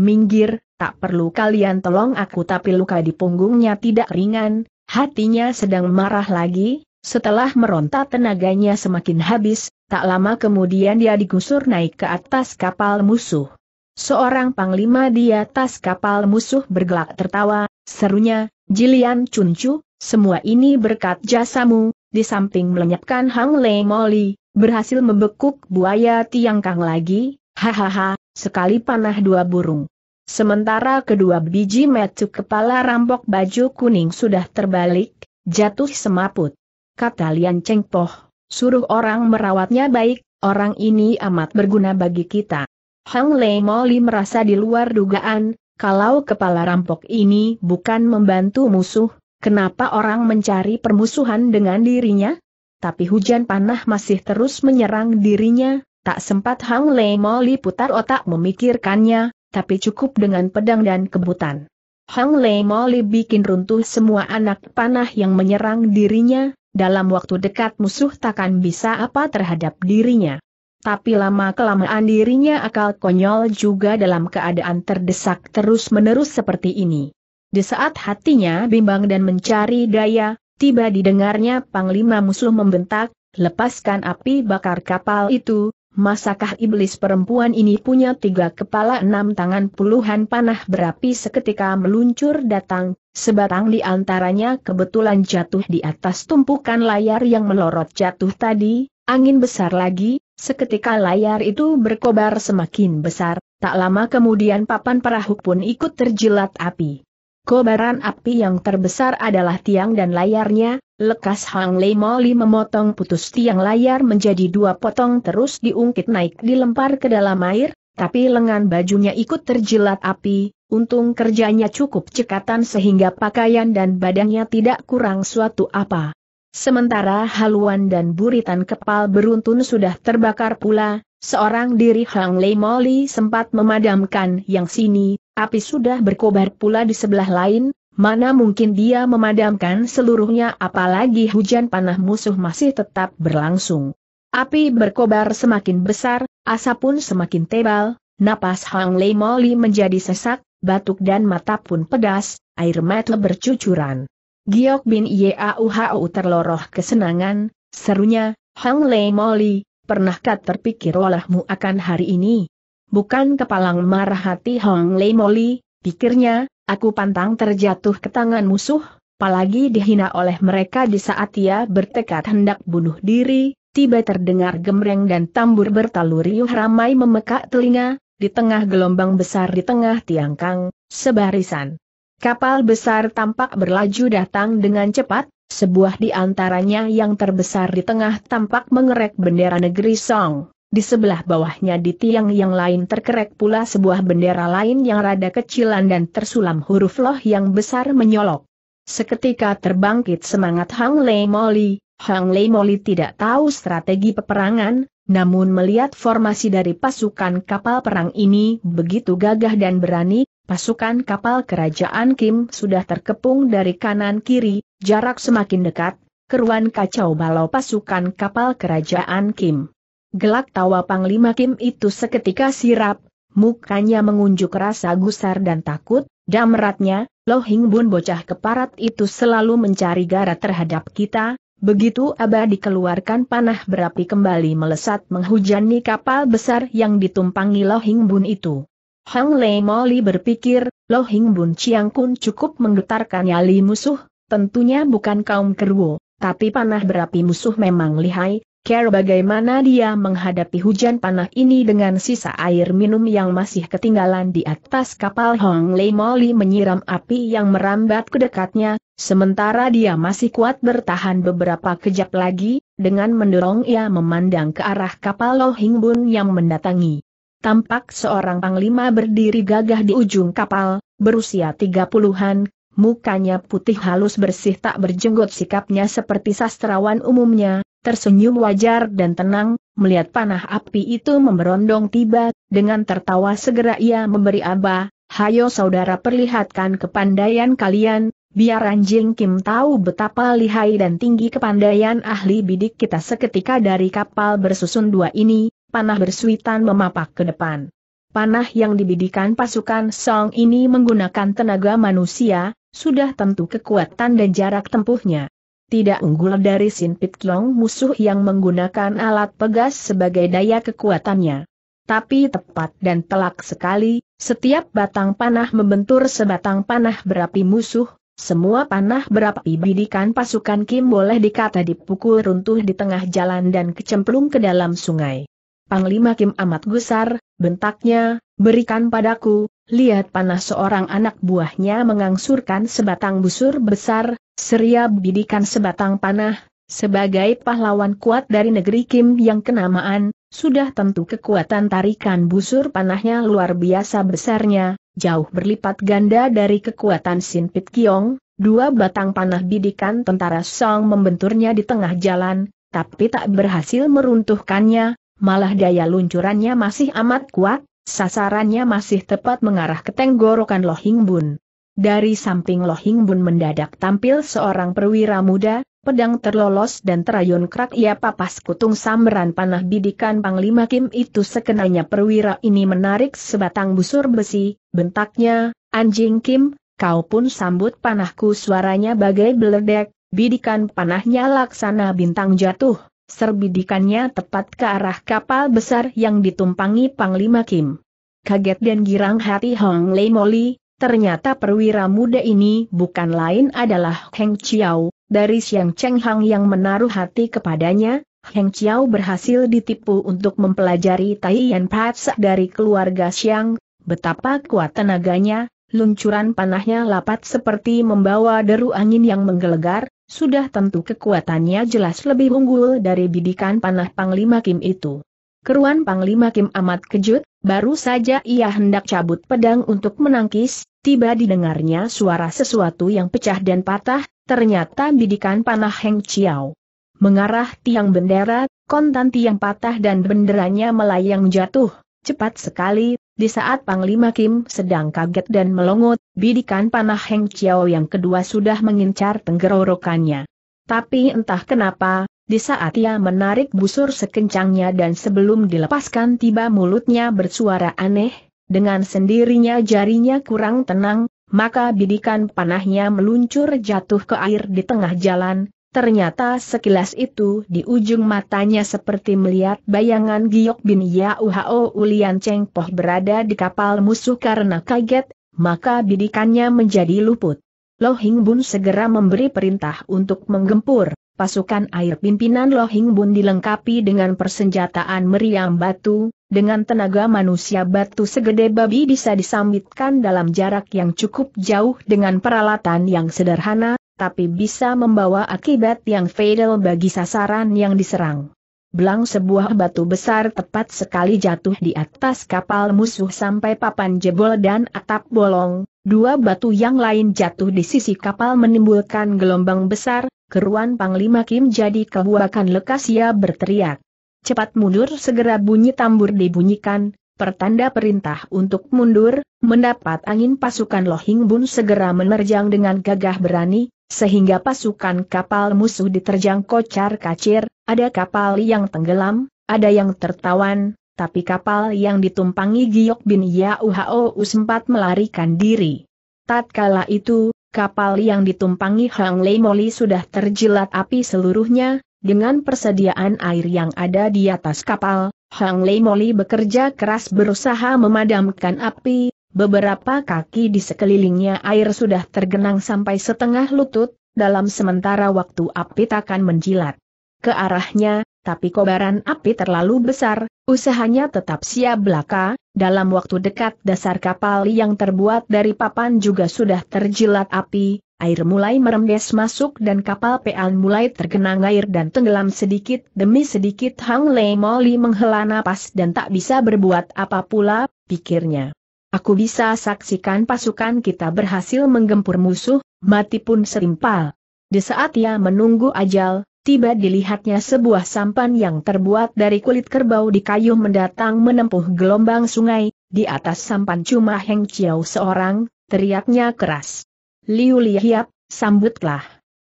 Minggir, tak perlu kalian tolong aku tapi luka di punggungnya tidak ringan, hatinya sedang marah lagi, setelah meronta tenaganya semakin habis, tak lama kemudian dia digusur naik ke atas kapal musuh. Seorang panglima di atas kapal musuh bergelak tertawa, serunya, Jilian Cuncu, semua ini berkat jasamu, di samping melenyapkan Hang Le Moli, berhasil membekuk buaya tiang kang lagi, hahaha, sekali panah dua burung. Sementara kedua biji metu kepala rampok baju kuning sudah terbalik, jatuh semaput. Kata Lian Cheng Poh, suruh orang merawatnya baik, orang ini amat berguna bagi kita. Hang Lei Moli merasa di luar dugaan, kalau kepala rampok ini bukan membantu musuh, kenapa orang mencari permusuhan dengan dirinya? Tapi hujan panah masih terus menyerang dirinya, tak sempat Hang Lei Moli putar otak memikirkannya, tapi cukup dengan pedang dan kebutan. Hang Lei Moli bikin runtuh semua anak panah yang menyerang dirinya, dalam waktu dekat musuh takkan bisa apa terhadap dirinya. Tapi lama-kelamaan dirinya akal konyol juga dalam keadaan terdesak terus-menerus seperti ini. Di saat hatinya bimbang dan mencari daya, tiba didengarnya Panglima musuh membentak, lepaskan api bakar kapal itu, masakah iblis perempuan ini punya tiga kepala enam tangan puluhan panah berapi seketika meluncur datang, sebatang di antaranya kebetulan jatuh di atas tumpukan layar yang melorot jatuh tadi, angin besar lagi, Seketika layar itu berkobar semakin besar, tak lama kemudian papan perahu pun ikut terjilat api. Kobaran api yang terbesar adalah tiang dan layarnya, lekas Hang Lei Moli memotong putus tiang layar menjadi dua potong terus diungkit naik dilempar ke dalam air, tapi lengan bajunya ikut terjilat api, untung kerjanya cukup cekatan sehingga pakaian dan badannya tidak kurang suatu apa. Sementara haluan dan buritan kepal beruntun sudah terbakar pula, seorang diri Hang Lei Moli sempat memadamkan yang sini, api sudah berkobar pula di sebelah lain, mana mungkin dia memadamkan seluruhnya apalagi hujan panah musuh masih tetap berlangsung. Api berkobar semakin besar, asap pun semakin tebal, napas Hang Lei Moli menjadi sesak, batuk dan mata pun pedas, air mata bercucuran. Giok bin Yauhau terloroh kesenangan, serunya, Hang Lei Moli, pernahkah terpikir olehmu akan hari ini? Bukan kepalang marah hati Hong Lei Moli, pikirnya, aku pantang terjatuh ke tangan musuh, apalagi dihina oleh mereka di saat ia bertekad hendak bunuh diri, tiba terdengar gemreng dan tambur bertalur riuh ramai memekak telinga, di tengah gelombang besar di tengah tiangkang, sebarisan. Kapal besar tampak berlaju datang dengan cepat, sebuah di antaranya yang terbesar di tengah tampak mengerek bendera negeri Song. Di sebelah bawahnya di tiang yang lain terkerek pula sebuah bendera lain yang rada kecilan dan tersulam huruf loh yang besar menyolok. Seketika terbangkit semangat Hang Lei Moli, Hang Lei Moli tidak tahu strategi peperangan, namun melihat formasi dari pasukan kapal perang ini begitu gagah dan berani, pasukan kapal kerajaan Kim sudah terkepung dari kanan-kiri, jarak semakin dekat, keruan kacau balau pasukan kapal kerajaan Kim. Gelak tawa Panglima Kim itu seketika sirap, mukanya mengunjuk rasa gusar dan takut, damratnya, Loh Hing Bun bocah keparat itu selalu mencari gara terhadap kita, begitu Abah dikeluarkan panah berapi kembali melesat menghujani kapal besar yang ditumpangi Loh Hing Bun itu. Hang Lei Moli berpikir, Lo Hing Bun Chiang Kun cukup menggetarkan nyali musuh, tentunya bukan kaum keruo, tapi panah berapi musuh memang lihai, care bagaimana dia menghadapi hujan panah ini dengan sisa air minum yang masih ketinggalan di atas kapal Hong Lei Moli menyiram api yang merambat ke dekatnya, sementara dia masih kuat bertahan beberapa kejap lagi, dengan mendorong ia memandang ke arah kapal Lo Hing Bun yang mendatangi tampak seorang panglima berdiri gagah di ujung kapal, berusia tiga puluhan, mukanya putih halus bersih tak berjenggot sikapnya seperti sastrawan umumnya, tersenyum wajar dan tenang, melihat panah api itu memberondong tiba, dengan tertawa segera ia memberi aba, hayo saudara perlihatkan kepandaian kalian, Biar anjing Kim tahu betapa lihai dan tinggi kepandaian ahli bidik kita seketika dari kapal bersusun dua ini, panah bersuitan memapak ke depan. Panah yang dibidikan pasukan Song ini menggunakan tenaga manusia, sudah tentu kekuatan dan jarak tempuhnya. Tidak unggul dari Sin Pit Long musuh yang menggunakan alat pegas sebagai daya kekuatannya. Tapi tepat dan telak sekali, setiap batang panah membentur sebatang panah berapi musuh, semua panah berapi bidikan pasukan Kim boleh dikata dipukul runtuh di tengah jalan dan kecemplung ke dalam sungai. Panglima Kim amat gusar, bentaknya, berikan padaku, lihat panah seorang anak buahnya mengangsurkan sebatang busur besar, seria bidikan sebatang panah, sebagai pahlawan kuat dari negeri Kim yang kenamaan, sudah tentu kekuatan tarikan busur panahnya luar biasa besarnya, jauh berlipat ganda dari kekuatan Sin Pit Kiong, dua batang panah bidikan tentara Song membenturnya di tengah jalan, tapi tak berhasil meruntuhkannya, malah daya luncurannya masih amat kuat, sasarannya masih tepat mengarah ke tenggorokan Lohing Bun. Dari samping Lohing Bun mendadak tampil seorang perwira muda, pedang terlolos dan terayun kerak ia papas kutung samberan panah bidikan Panglima Kim itu sekenanya perwira ini menarik sebatang busur besi, bentaknya, anjing Kim, kau pun sambut panahku suaranya bagai beledek, bidikan panahnya laksana bintang jatuh serbidikannya tepat ke arah kapal besar yang ditumpangi Panglima Kim. Kaget dan girang hati Hong Lei Moli, ternyata perwira muda ini bukan lain adalah Heng Chiao, dari Siang Cheng Hang yang menaruh hati kepadanya, Heng Chiao berhasil ditipu untuk mempelajari Tai Yan Patsa dari keluarga Siang, betapa kuat tenaganya, luncuran panahnya lapat seperti membawa deru angin yang menggelegar, sudah tentu kekuatannya jelas lebih unggul dari bidikan panah Panglima Kim itu. Keruan Panglima Kim amat kejut, baru saja ia hendak cabut pedang untuk menangkis, tiba didengarnya suara sesuatu yang pecah dan patah, ternyata bidikan panah Heng Chiao. Mengarah tiang bendera, kontan tiang patah dan benderanya melayang jatuh, cepat sekali, di saat Panglima Kim sedang kaget dan melongot, bidikan panah Heng Chiao yang kedua sudah mengincar tenggerorokannya. Tapi entah kenapa, di saat ia menarik busur sekencangnya dan sebelum dilepaskan tiba mulutnya bersuara aneh, dengan sendirinya jarinya kurang tenang, maka bidikan panahnya meluncur jatuh ke air di tengah jalan, Ternyata sekilas itu di ujung matanya seperti melihat bayangan Giok bin Yauhao Ulian Cheng Poh berada di kapal musuh karena kaget, maka bidikannya menjadi luput. Lo Hing Bun segera memberi perintah untuk menggempur, pasukan air pimpinan Lo Hing Bun dilengkapi dengan persenjataan meriam batu, dengan tenaga manusia batu segede babi bisa disambitkan dalam jarak yang cukup jauh dengan peralatan yang sederhana, tapi bisa membawa akibat yang fatal bagi sasaran yang diserang. Belang sebuah batu besar tepat sekali jatuh di atas kapal musuh sampai papan jebol dan atap bolong, dua batu yang lain jatuh di sisi kapal menimbulkan gelombang besar, keruan Panglima Kim jadi kebuakan lekas ia berteriak. Cepat mundur segera bunyi tambur dibunyikan, pertanda perintah untuk mundur, mendapat angin pasukan Lohing Bun segera menerjang dengan gagah berani, sehingga pasukan kapal musuh diterjang kocar kacir, ada kapal yang tenggelam, ada yang tertawan, tapi kapal yang ditumpangi Giok bin Yauhou sempat melarikan diri. Tatkala itu, kapal yang ditumpangi Hang Lei Moli sudah terjilat api seluruhnya, dengan persediaan air yang ada di atas kapal, Hang Lei Moli bekerja keras berusaha memadamkan api, Beberapa kaki di sekelilingnya air sudah tergenang sampai setengah lutut, dalam sementara waktu api takkan menjilat. Ke arahnya, tapi kobaran api terlalu besar, usahanya tetap siap belaka, dalam waktu dekat dasar kapal yang terbuat dari papan juga sudah terjilat api, air mulai merembes masuk dan kapal pean mulai tergenang air dan tenggelam sedikit demi sedikit Hang Lei Moli menghela napas dan tak bisa berbuat apa pula, pikirnya. Aku bisa saksikan pasukan kita berhasil menggempur musuh, mati pun serimpal. Di saat ia menunggu ajal, tiba dilihatnya sebuah sampan yang terbuat dari kulit kerbau di kayu mendatang menempuh gelombang sungai, di atas sampan cuma Heng Chiao seorang, teriaknya keras. Liu Lihiap, sambutlah.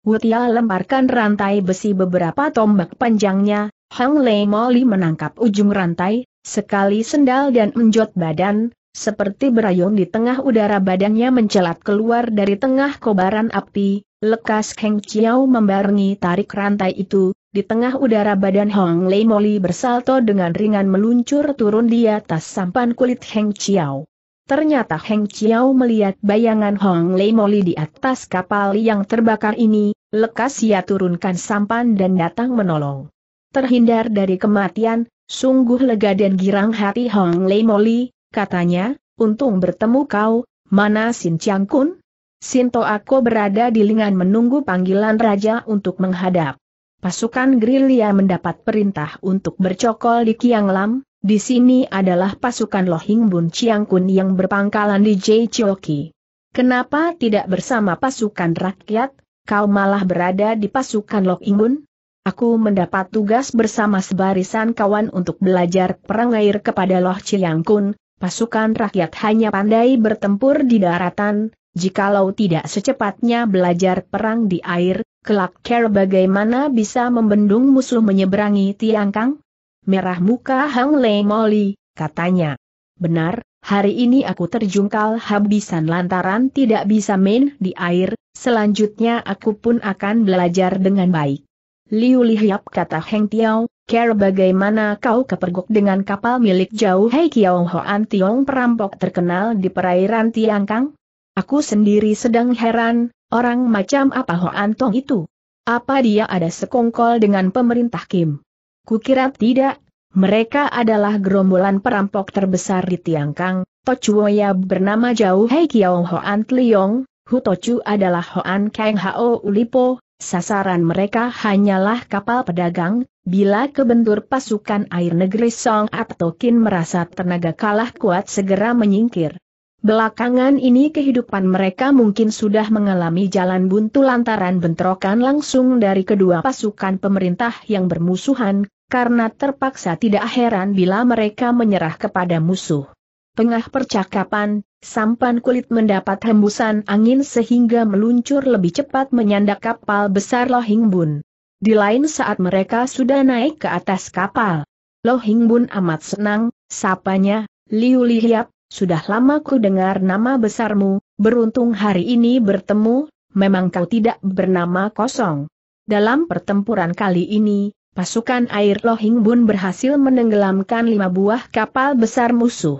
Wutia lemparkan rantai besi beberapa tombak panjangnya, Hang Lei Moli menangkap ujung rantai, sekali sendal dan menjot badan, seperti berayun di tengah udara badannya mencelat keluar dari tengah kobaran api, lekas Heng Chiao membarengi tarik rantai itu, di tengah udara badan Hong Lei Moli bersalto dengan ringan meluncur turun di atas sampan kulit Heng Chiao. Ternyata Heng Chiao melihat bayangan Hong Lei Moli di atas kapal yang terbakar ini, lekas ia turunkan sampan dan datang menolong. Terhindar dari kematian, sungguh lega dan girang hati Hong Lei Moli, Katanya, untung bertemu kau, mana Sin Chiang Kun? Sinto aku berada di lingan menunggu panggilan raja untuk menghadap. Pasukan gerilya mendapat perintah untuk bercokol di Kiang Lam, di sini adalah pasukan Lohing Bun Chiang Kun yang berpangkalan di Jai Choki. Kenapa tidak bersama pasukan rakyat, kau malah berada di pasukan Lohing Bun? Aku mendapat tugas bersama sebarisan kawan untuk belajar perang air kepada Loh Chiang Kun, pasukan rakyat hanya pandai bertempur di daratan, jikalau tidak secepatnya belajar perang di air, kelak care bagaimana bisa membendung musuh menyeberangi tiangkang? Merah muka Hang Lei Moli, katanya. Benar, hari ini aku terjungkal habisan lantaran tidak bisa main di air, selanjutnya aku pun akan belajar dengan baik. Liu Lihiap kata Heng Tiao, Care bagaimana kau kepergok dengan kapal milik jauh Hei Kiao Hoan Tiong perampok terkenal di perairan Tiangkang? Aku sendiri sedang heran, orang macam apa Hoan Tong itu? Apa dia ada sekongkol dengan pemerintah Kim? Kukira tidak, mereka adalah gerombolan perampok terbesar di Tiangkang, Tochuoya bernama jauh Hei Kiao Hoan Hu Tochu adalah Hoan Kang Hao Ulipo, sasaran mereka hanyalah kapal pedagang, bila kebentur pasukan air negeri Song atau Kin merasa tenaga kalah kuat segera menyingkir. Belakangan ini kehidupan mereka mungkin sudah mengalami jalan buntu lantaran bentrokan langsung dari kedua pasukan pemerintah yang bermusuhan, karena terpaksa tidak heran bila mereka menyerah kepada musuh. Tengah percakapan, sampan kulit mendapat hembusan angin sehingga meluncur lebih cepat menyandak kapal besar Lohingbun. Di lain saat mereka sudah naik ke atas kapal. Bun amat senang, sapanya, Liu Lihiap, sudah lama ku dengar nama besarmu, beruntung hari ini bertemu, memang kau tidak bernama kosong. Dalam pertempuran kali ini, pasukan air Bun berhasil menenggelamkan lima buah kapal besar musuh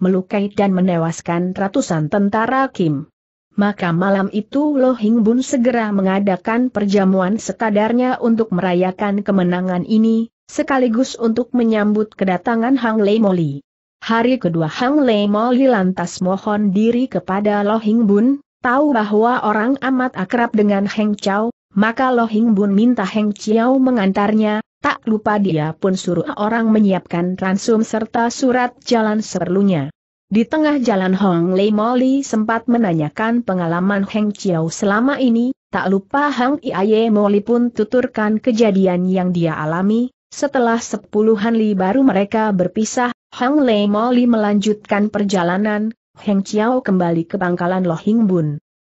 melukai dan menewaskan ratusan tentara Kim. Maka malam itu Lo Hing Bun segera mengadakan perjamuan sekadarnya untuk merayakan kemenangan ini, sekaligus untuk menyambut kedatangan Hang Lei Moli. Hari kedua Hang Lei Moli lantas mohon diri kepada Lo Hing Bun, tahu bahwa orang amat akrab dengan Heng Chao, maka Lo Hing Bun minta Heng Chiao mengantarnya, tak lupa dia pun suruh orang menyiapkan ransum serta surat jalan seperlunya. Di tengah jalan Hong Lei Moli sempat menanyakan pengalaman Heng Chiao selama ini, tak lupa Hang Iaye Moli pun tuturkan kejadian yang dia alami, setelah sepuluhan li baru mereka berpisah, Hong Lei Moli melanjutkan perjalanan, Heng Chiao kembali ke pangkalan Lohing Hing Bun.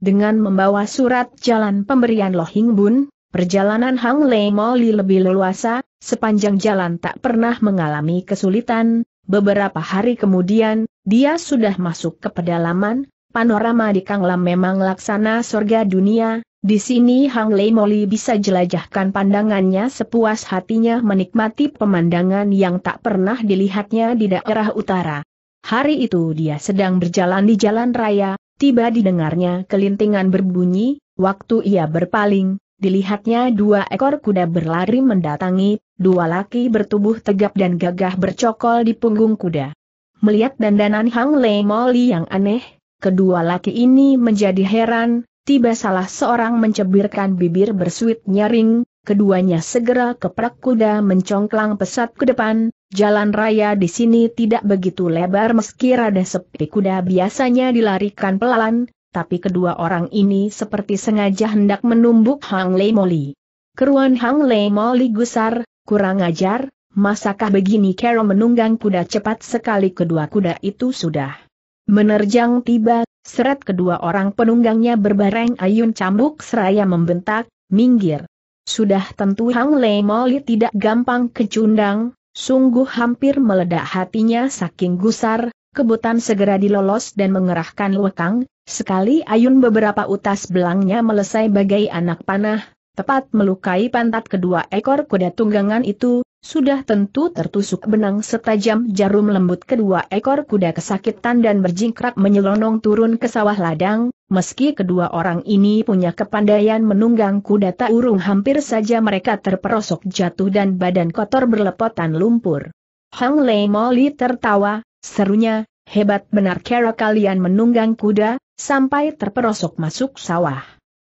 Dengan membawa surat jalan pemberian Loh Hing Bun, perjalanan Hang Lei Moli lebih leluasa, sepanjang jalan tak pernah mengalami kesulitan, beberapa hari kemudian, dia sudah masuk ke pedalaman, panorama di Kang Lam memang laksana sorga dunia, di sini Hang Lei Moli bisa jelajahkan pandangannya sepuas hatinya menikmati pemandangan yang tak pernah dilihatnya di daerah utara. Hari itu dia sedang berjalan di jalan raya, Tiba didengarnya kelintingan berbunyi, waktu ia berpaling, dilihatnya dua ekor kuda berlari mendatangi, dua laki bertubuh tegap dan gagah bercokol di punggung kuda. Melihat dandanan Hang Lei Moli yang aneh, kedua laki ini menjadi heran, tiba salah seorang mencebirkan bibir bersuit nyaring, keduanya segera keprak kuda mencongklang pesat ke depan, Jalan raya di sini tidak begitu lebar meski rada sepi kuda biasanya dilarikan pelan, tapi kedua orang ini seperti sengaja hendak menumbuk Hang Lei Moli. Keruan Hang Lei Moli gusar, kurang ajar, masakah begini Kero menunggang kuda cepat sekali kedua kuda itu sudah menerjang tiba, seret kedua orang penunggangnya berbareng ayun cambuk seraya membentak, minggir. Sudah tentu Hang Lei Moli tidak gampang kecundang, Sungguh hampir meledak hatinya saking gusar, kebutan segera dilolos dan mengerahkan lekang, sekali ayun beberapa utas belangnya melesai bagai anak panah, tepat melukai pantat kedua ekor kuda tunggangan itu, sudah tentu tertusuk benang setajam jarum lembut kedua ekor kuda kesakitan dan berjingkrak menyelonong turun ke sawah ladang, meski kedua orang ini punya kepandaian menunggang kuda tak urung hampir saja mereka terperosok jatuh dan badan kotor berlepotan lumpur. Hang Lei Moli tertawa, serunya, hebat benar kera kalian menunggang kuda, sampai terperosok masuk sawah.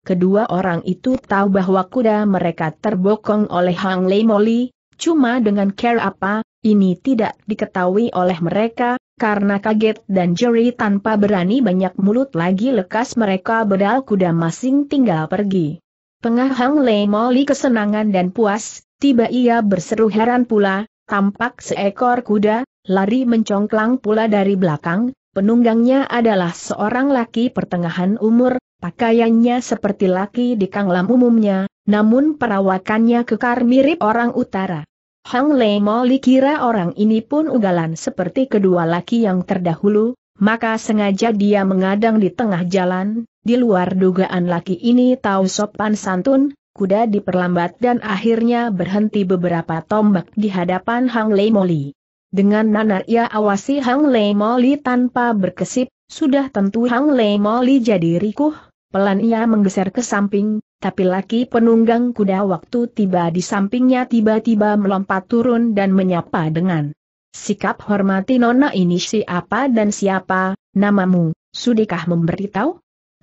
Kedua orang itu tahu bahwa kuda mereka terbokong oleh Hang Lei Moli, cuma dengan care apa, ini tidak diketahui oleh mereka, karena kaget dan jeri tanpa berani banyak mulut lagi lekas mereka bedal kuda masing tinggal pergi. Pengah Hang Lei Moli kesenangan dan puas, tiba ia berseru heran pula, tampak seekor kuda, lari mencongklang pula dari belakang, Penunggangnya adalah seorang laki pertengahan umur, pakaiannya seperti laki di kanglam umumnya, namun perawakannya kekar mirip orang utara. Hang Lei Moli kira orang ini pun ugalan seperti kedua laki yang terdahulu, maka sengaja dia mengadang di tengah jalan, di luar dugaan laki ini tahu sopan santun, kuda diperlambat dan akhirnya berhenti beberapa tombak di hadapan Hang Lei Moli. Dengan nanar ia awasi Hang Lei Moli tanpa berkesip, sudah tentu Hang Lei Moli jadi rikuh, pelan ia menggeser ke samping, tapi laki penunggang kuda waktu tiba di sampingnya tiba-tiba melompat turun dan menyapa dengan Sikap hormati nona ini siapa dan siapa, namamu, sudikah memberitahu?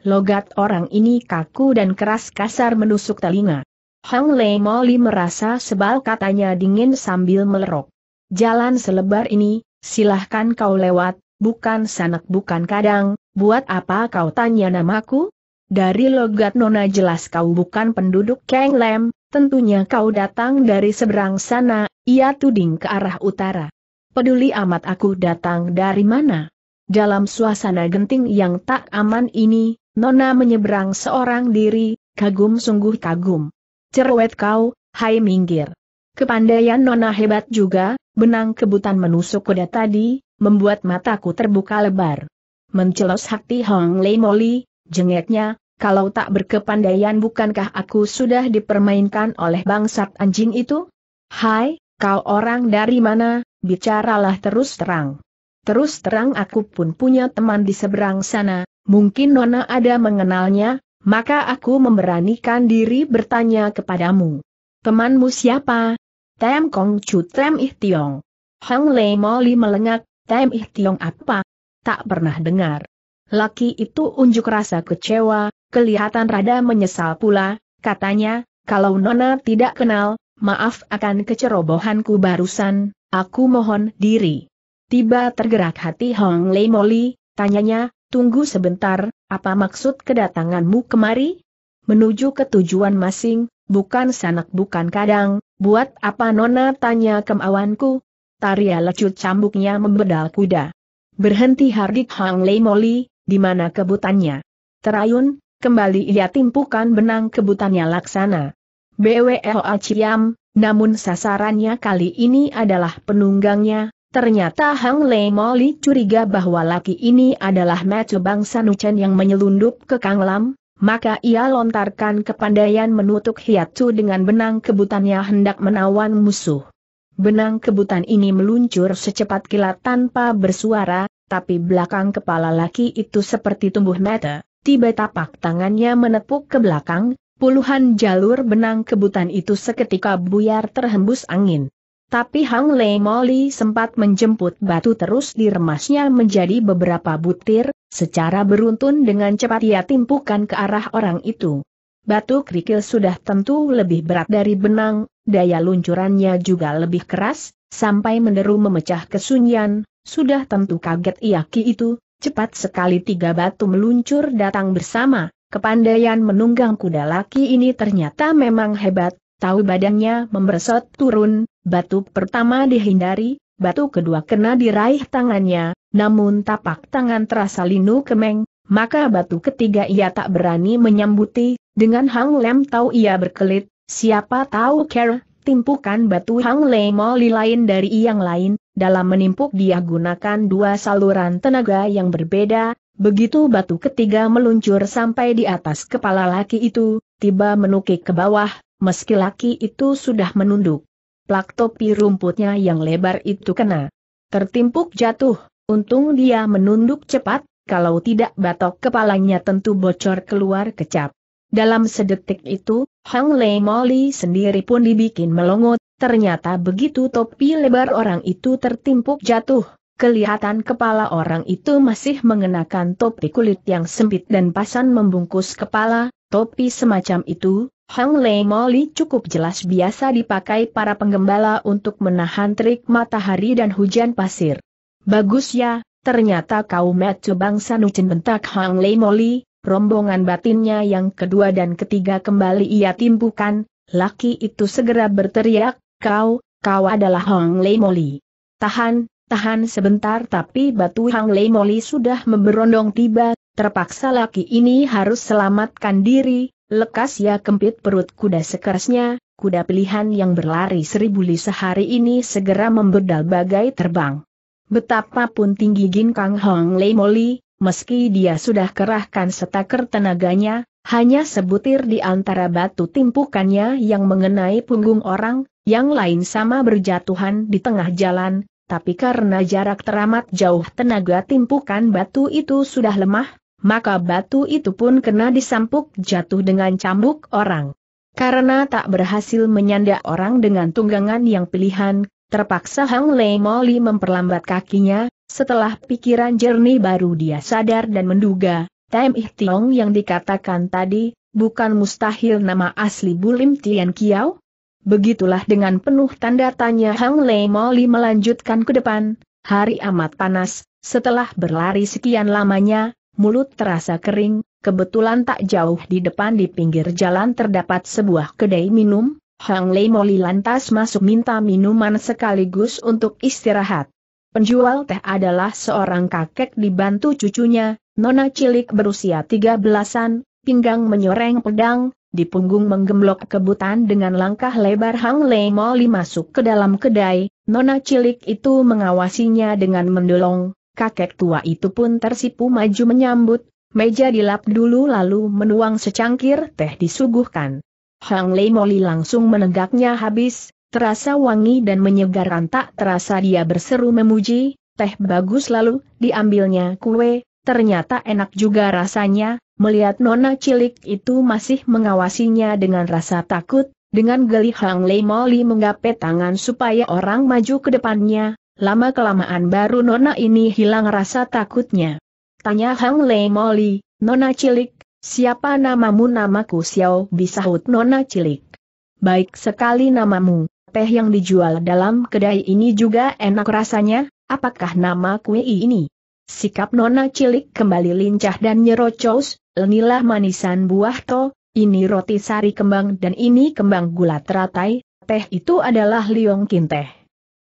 Logat orang ini kaku dan keras kasar menusuk telinga. Hang Lei Moli merasa sebal katanya dingin sambil melerok. Jalan selebar ini, silahkan kau lewat, bukan sanak bukan kadang, buat apa kau tanya namaku? Dari logat nona jelas kau bukan penduduk Keng Lem, tentunya kau datang dari seberang sana, ia tuding ke arah utara. Peduli amat aku datang dari mana? Dalam suasana genting yang tak aman ini, Nona menyeberang seorang diri, kagum sungguh kagum. Cerewet kau, hai minggir. Kepandaian Nona hebat juga, benang kebutan menusuk kuda tadi, membuat mataku terbuka lebar. Mencelos hati Hong Lei Moli, jengeknya, kalau tak berkepandaian bukankah aku sudah dipermainkan oleh bangsat anjing itu? Hai, kau orang dari mana, bicaralah terus terang. Terus terang aku pun punya teman di seberang sana, mungkin Nona ada mengenalnya, maka aku memberanikan diri bertanya kepadamu. Temanmu siapa, Tem Kong Chu Tem Ih Tiong. Hang Lei Moli melengak, Tem Ih Tiong apa? Tak pernah dengar. Laki itu unjuk rasa kecewa, kelihatan rada menyesal pula, katanya, kalau Nona tidak kenal, maaf akan kecerobohanku barusan, aku mohon diri. Tiba tergerak hati Hong Lei Moli, tanyanya, tunggu sebentar, apa maksud kedatanganmu kemari? Menuju ke tujuan masing, bukan sanak bukan kadang, Buat apa Nona tanya kemauanku? Taria lecut cambuknya membedal kuda. Berhenti Hardik Hang Lei Moli, di mana kebutannya? Terayun, kembali ia timpukan benang kebutannya laksana. BWLA Ciam, namun sasarannya kali ini adalah penunggangnya, ternyata Hang Lei Moli curiga bahwa laki ini adalah Macu bangsa nucen yang menyelundup ke Kang Lam, maka ia lontarkan kepandaian menutup hiatus dengan benang kebutannya hendak menawan musuh. Benang kebutan ini meluncur secepat kilat tanpa bersuara, tapi belakang kepala laki itu seperti tumbuh mata, tiba tapak tangannya menepuk ke belakang, puluhan jalur benang kebutan itu seketika buyar terhembus angin. Tapi Hang Lei Moli sempat menjemput batu terus diremasnya menjadi beberapa butir, Secara beruntun dengan cepat ia timpukan ke arah orang itu. Batu kerikil sudah tentu lebih berat dari benang, daya luncurannya juga lebih keras, sampai menderu memecah kesunyian, sudah tentu kaget Iaki itu, cepat sekali tiga batu meluncur datang bersama, kepandaian menunggang kuda laki ini ternyata memang hebat, tahu badannya membersot turun, batu pertama dihindari, batu kedua kena diraih tangannya, namun tapak tangan terasa linu kemeng, maka batu ketiga ia tak berani menyambuti, dengan Hang Lem tahu ia berkelit, siapa tahu care, timpukan batu Hang Lem oli lain dari yang lain, dalam menimpuk dia gunakan dua saluran tenaga yang berbeda, begitu batu ketiga meluncur sampai di atas kepala laki itu, tiba menukik ke bawah, meski laki itu sudah menunduk. Plak topi rumputnya yang lebar itu kena. Tertimpuk jatuh, Untung dia menunduk cepat, kalau tidak batok kepalanya tentu bocor keluar kecap. Dalam sedetik itu, Hang Lei Moli sendiri pun dibikin melongot, ternyata begitu topi lebar orang itu tertimpuk jatuh. Kelihatan kepala orang itu masih mengenakan topi kulit yang sempit dan pasan membungkus kepala, topi semacam itu, Hang Lei Moli cukup jelas biasa dipakai para penggembala untuk menahan trik matahari dan hujan pasir. Bagus ya, ternyata kau metu bangsa nucin bentak Hang Lei Moli, rombongan batinnya yang kedua dan ketiga kembali ia timpukan, laki itu segera berteriak, kau, kau adalah Hang Lei Moli. Tahan, tahan sebentar tapi batu Hang Lei Moli sudah memberondong tiba, terpaksa laki ini harus selamatkan diri, lekas ya kempit perut kuda sekerasnya, kuda pilihan yang berlari seribu li sehari ini segera membedal bagai terbang. Betapapun tinggi Gin Kang Hong Lei Moli, meski dia sudah kerahkan setaker tenaganya, hanya sebutir di antara batu timpukannya yang mengenai punggung orang, yang lain sama berjatuhan di tengah jalan, tapi karena jarak teramat jauh tenaga timpukan batu itu sudah lemah, maka batu itu pun kena disampuk jatuh dengan cambuk orang. Karena tak berhasil menyanda orang dengan tunggangan yang pilihan, Terpaksa Hang Lei Moli memperlambat kakinya, setelah pikiran jernih baru dia sadar dan menduga, Time Ih Tiong yang dikatakan tadi, bukan mustahil nama asli Bulim Tian Kiao? Begitulah dengan penuh tanda tanya Hang Lei Moli melanjutkan ke depan, hari amat panas, setelah berlari sekian lamanya, mulut terasa kering, kebetulan tak jauh di depan di pinggir jalan terdapat sebuah kedai minum, Hang Lei Moli lantas masuk minta minuman sekaligus untuk istirahat. Penjual teh adalah seorang kakek dibantu cucunya, nona cilik berusia tiga belasan, pinggang menyoreng pedang, di punggung menggemblok kebutan dengan langkah lebar Hang Lei Moli masuk ke dalam kedai, nona cilik itu mengawasinya dengan mendolong, kakek tua itu pun tersipu maju menyambut, meja dilap dulu lalu menuang secangkir teh disuguhkan. Hang Lei Moli langsung menegaknya habis, terasa wangi dan menyegarkan tak terasa dia berseru memuji, teh bagus lalu, diambilnya kue, ternyata enak juga rasanya, melihat nona cilik itu masih mengawasinya dengan rasa takut, dengan geli Hang Lei Moli menggapai tangan supaya orang maju ke depannya, lama-kelamaan baru nona ini hilang rasa takutnya. Tanya Hang Lei Moli, nona cilik, Siapa namamu namaku Xiao bisahut nona cilik. Baik sekali namamu, teh yang dijual dalam kedai ini juga enak rasanya, apakah nama kue ini? Sikap nona cilik kembali lincah dan nyerocos, inilah manisan buah to, ini roti sari kembang dan ini kembang gula teratai, teh itu adalah liongkin teh.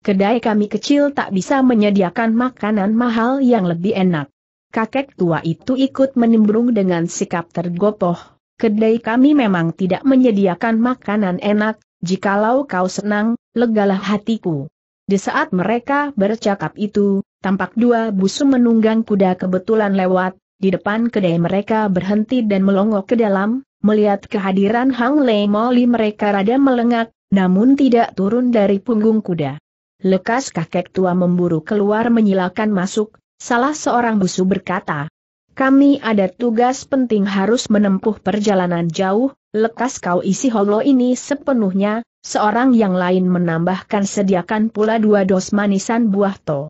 Kedai kami kecil tak bisa menyediakan makanan mahal yang lebih enak kakek tua itu ikut menimbrung dengan sikap tergopoh. Kedai kami memang tidak menyediakan makanan enak, jikalau kau senang, legalah hatiku. Di saat mereka bercakap itu, tampak dua busu menunggang kuda kebetulan lewat, di depan kedai mereka berhenti dan melongok ke dalam, melihat kehadiran Hang Lei Moli mereka rada melengak, namun tidak turun dari punggung kuda. Lekas kakek tua memburu keluar menyilakan masuk, Salah seorang busu berkata, kami ada tugas penting harus menempuh perjalanan jauh, lekas kau isi holo ini sepenuhnya, seorang yang lain menambahkan sediakan pula dua dos manisan buah to.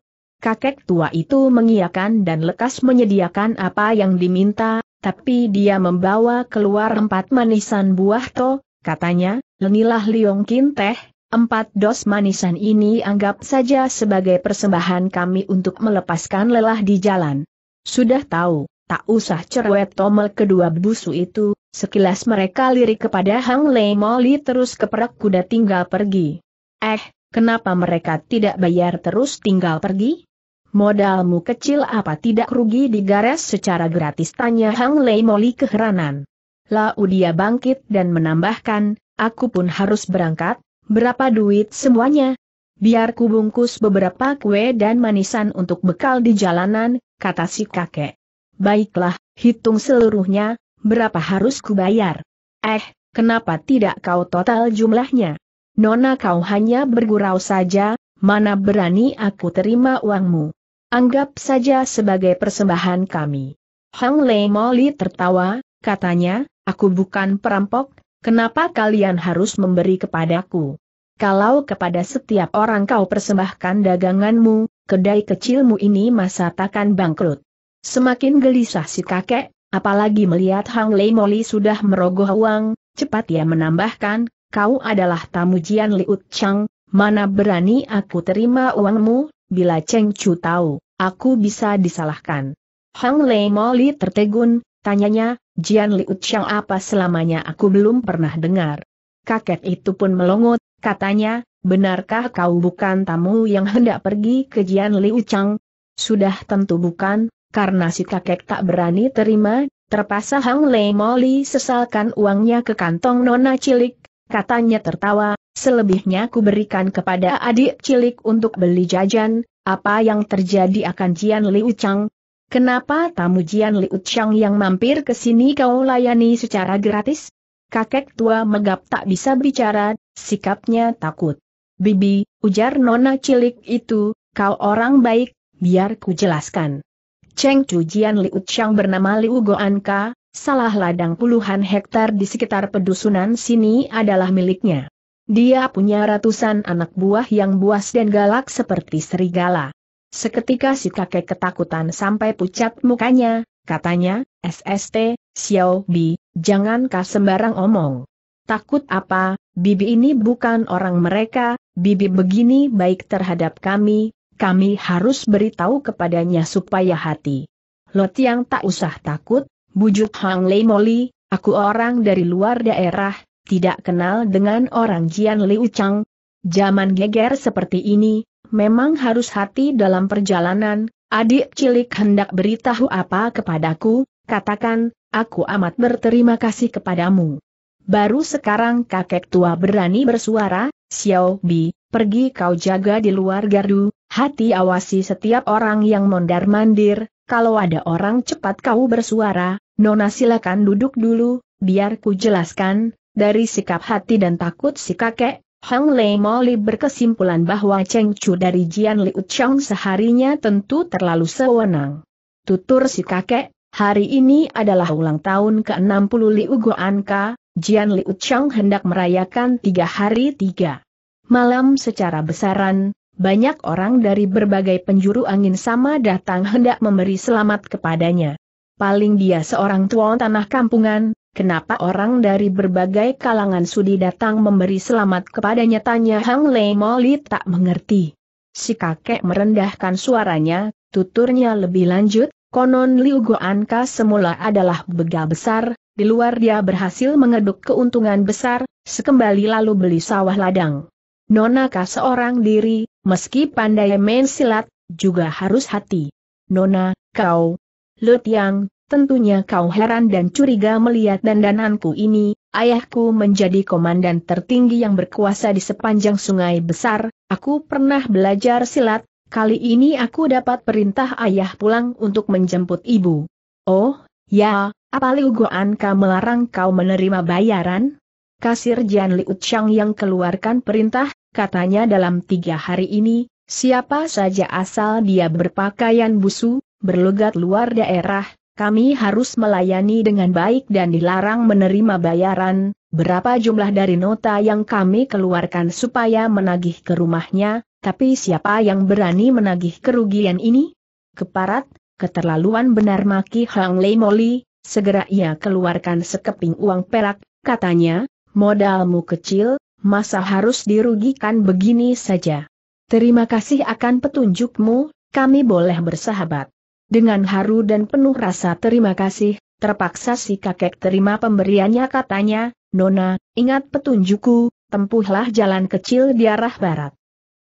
Kakek tua itu mengiakan dan lekas menyediakan apa yang diminta, tapi dia membawa keluar empat manisan buah to, katanya, lenilah liongkin teh, Empat dos manisan ini anggap saja sebagai persembahan kami untuk melepaskan lelah di jalan. Sudah tahu, tak usah cerewet tomel kedua busu itu, sekilas mereka lirik kepada Hang Lei Moli terus keperak kuda tinggal pergi. Eh, kenapa mereka tidak bayar terus tinggal pergi? Modalmu kecil apa tidak rugi digares secara gratis tanya Hang Lei Moli keheranan. Lau dia bangkit dan menambahkan, aku pun harus berangkat, Berapa duit semuanya? Biar kubungkus beberapa kue dan manisan untuk bekal di jalanan, kata si kakek. Baiklah, hitung seluruhnya, berapa harus kubayar? Eh, kenapa tidak kau total jumlahnya? Nona kau hanya bergurau saja, mana berani aku terima uangmu. Anggap saja sebagai persembahan kami. Hang Lei Moli tertawa, katanya, aku bukan perampok, Kenapa kalian harus memberi kepadaku? Kalau kepada setiap orang kau persembahkan daganganmu, kedai kecilmu ini masa takkan bangkrut. Semakin gelisah si kakek, apalagi melihat Hang Lei Moli sudah merogoh uang, cepat ia menambahkan, kau adalah tamu Jian Liut Chang, mana berani aku terima uangmu, bila Cheng Chu tahu, aku bisa disalahkan. Hang Lei Moli tertegun, tanyanya, Jian Liu Chang apa selamanya aku belum pernah dengar. Kakek itu pun melongot, katanya, benarkah kau bukan tamu yang hendak pergi ke Jian Liu Chang? Sudah tentu bukan, karena si kakek tak berani terima, terpaksa Hang Lei Moli sesalkan uangnya ke kantong nona cilik, katanya tertawa, selebihnya ku berikan kepada adik cilik untuk beli jajan, apa yang terjadi akan Jian Liu Chang, Kenapa tamu Jian Liu Chang yang mampir ke sini kau layani secara gratis? Kakek tua megap tak bisa bicara, sikapnya takut. Bibi, ujar nona cilik itu, kau orang baik, biar ku jelaskan. Cheng Chu Jian Liu Chang bernama Liu Goanka, salah ladang puluhan hektar di sekitar pedusunan sini adalah miliknya. Dia punya ratusan anak buah yang buas dan galak seperti serigala. Seketika si kakek ketakutan sampai pucat mukanya, katanya, SST, Xiao Bi, jangan jangankah sembarang omong. Takut apa, Bibi ini bukan orang mereka, Bibi begini baik terhadap kami, kami harus beritahu kepadanya supaya hati. Lot yang tak usah takut, bujuk Hang Lei Moli, aku orang dari luar daerah, tidak kenal dengan orang Jian Liu Chang. Zaman geger seperti ini, memang harus hati dalam perjalanan, adik cilik hendak beritahu apa kepadaku, katakan, aku amat berterima kasih kepadamu. Baru sekarang kakek tua berani bersuara, Xiao Bi, pergi kau jaga di luar gardu, hati awasi setiap orang yang mondar-mandir, kalau ada orang cepat kau bersuara, Nona silakan duduk dulu, biar ku jelaskan, dari sikap hati dan takut si kakek, Hang Lei Moli berkesimpulan bahwa Cheng Chu dari Jian Liu Chang seharinya tentu terlalu sewenang. Tutur si kakek, hari ini adalah ulang tahun ke-60 Liu Goanka, Jian Liu Chang hendak merayakan tiga hari tiga malam secara besaran, banyak orang dari berbagai penjuru angin sama datang hendak memberi selamat kepadanya. Paling dia seorang tuan tanah kampungan, kenapa orang dari berbagai kalangan sudi datang memberi selamat kepadanya tanya Hang Lei Moli tak mengerti. Si kakek merendahkan suaranya, tuturnya lebih lanjut, konon Liu Guanka semula adalah begal besar, di luar dia berhasil mengeduk keuntungan besar, sekembali lalu beli sawah ladang. Nona Ka seorang diri, meski pandai main silat, juga harus hati. Nona, kau, Lut Yang, Tentunya kau heran dan curiga melihat dandananku ini, ayahku menjadi komandan tertinggi yang berkuasa di sepanjang sungai besar, aku pernah belajar silat, kali ini aku dapat perintah ayah pulang untuk menjemput ibu. Oh, ya, apa Liu kau melarang kau menerima bayaran? Kasir Jian Li yang keluarkan perintah, katanya dalam tiga hari ini, siapa saja asal dia berpakaian busu, berlogat luar daerah, kami harus melayani dengan baik dan dilarang menerima bayaran, berapa jumlah dari nota yang kami keluarkan supaya menagih ke rumahnya, tapi siapa yang berani menagih kerugian ini? Keparat, keterlaluan benar maki Hang Lei Moli, segera ia keluarkan sekeping uang perak, katanya, modalmu kecil, masa harus dirugikan begini saja. Terima kasih akan petunjukmu, kami boleh bersahabat. Dengan haru dan penuh rasa terima kasih, terpaksa si kakek terima pemberiannya katanya, Nona, ingat petunjukku, tempuhlah jalan kecil di arah barat.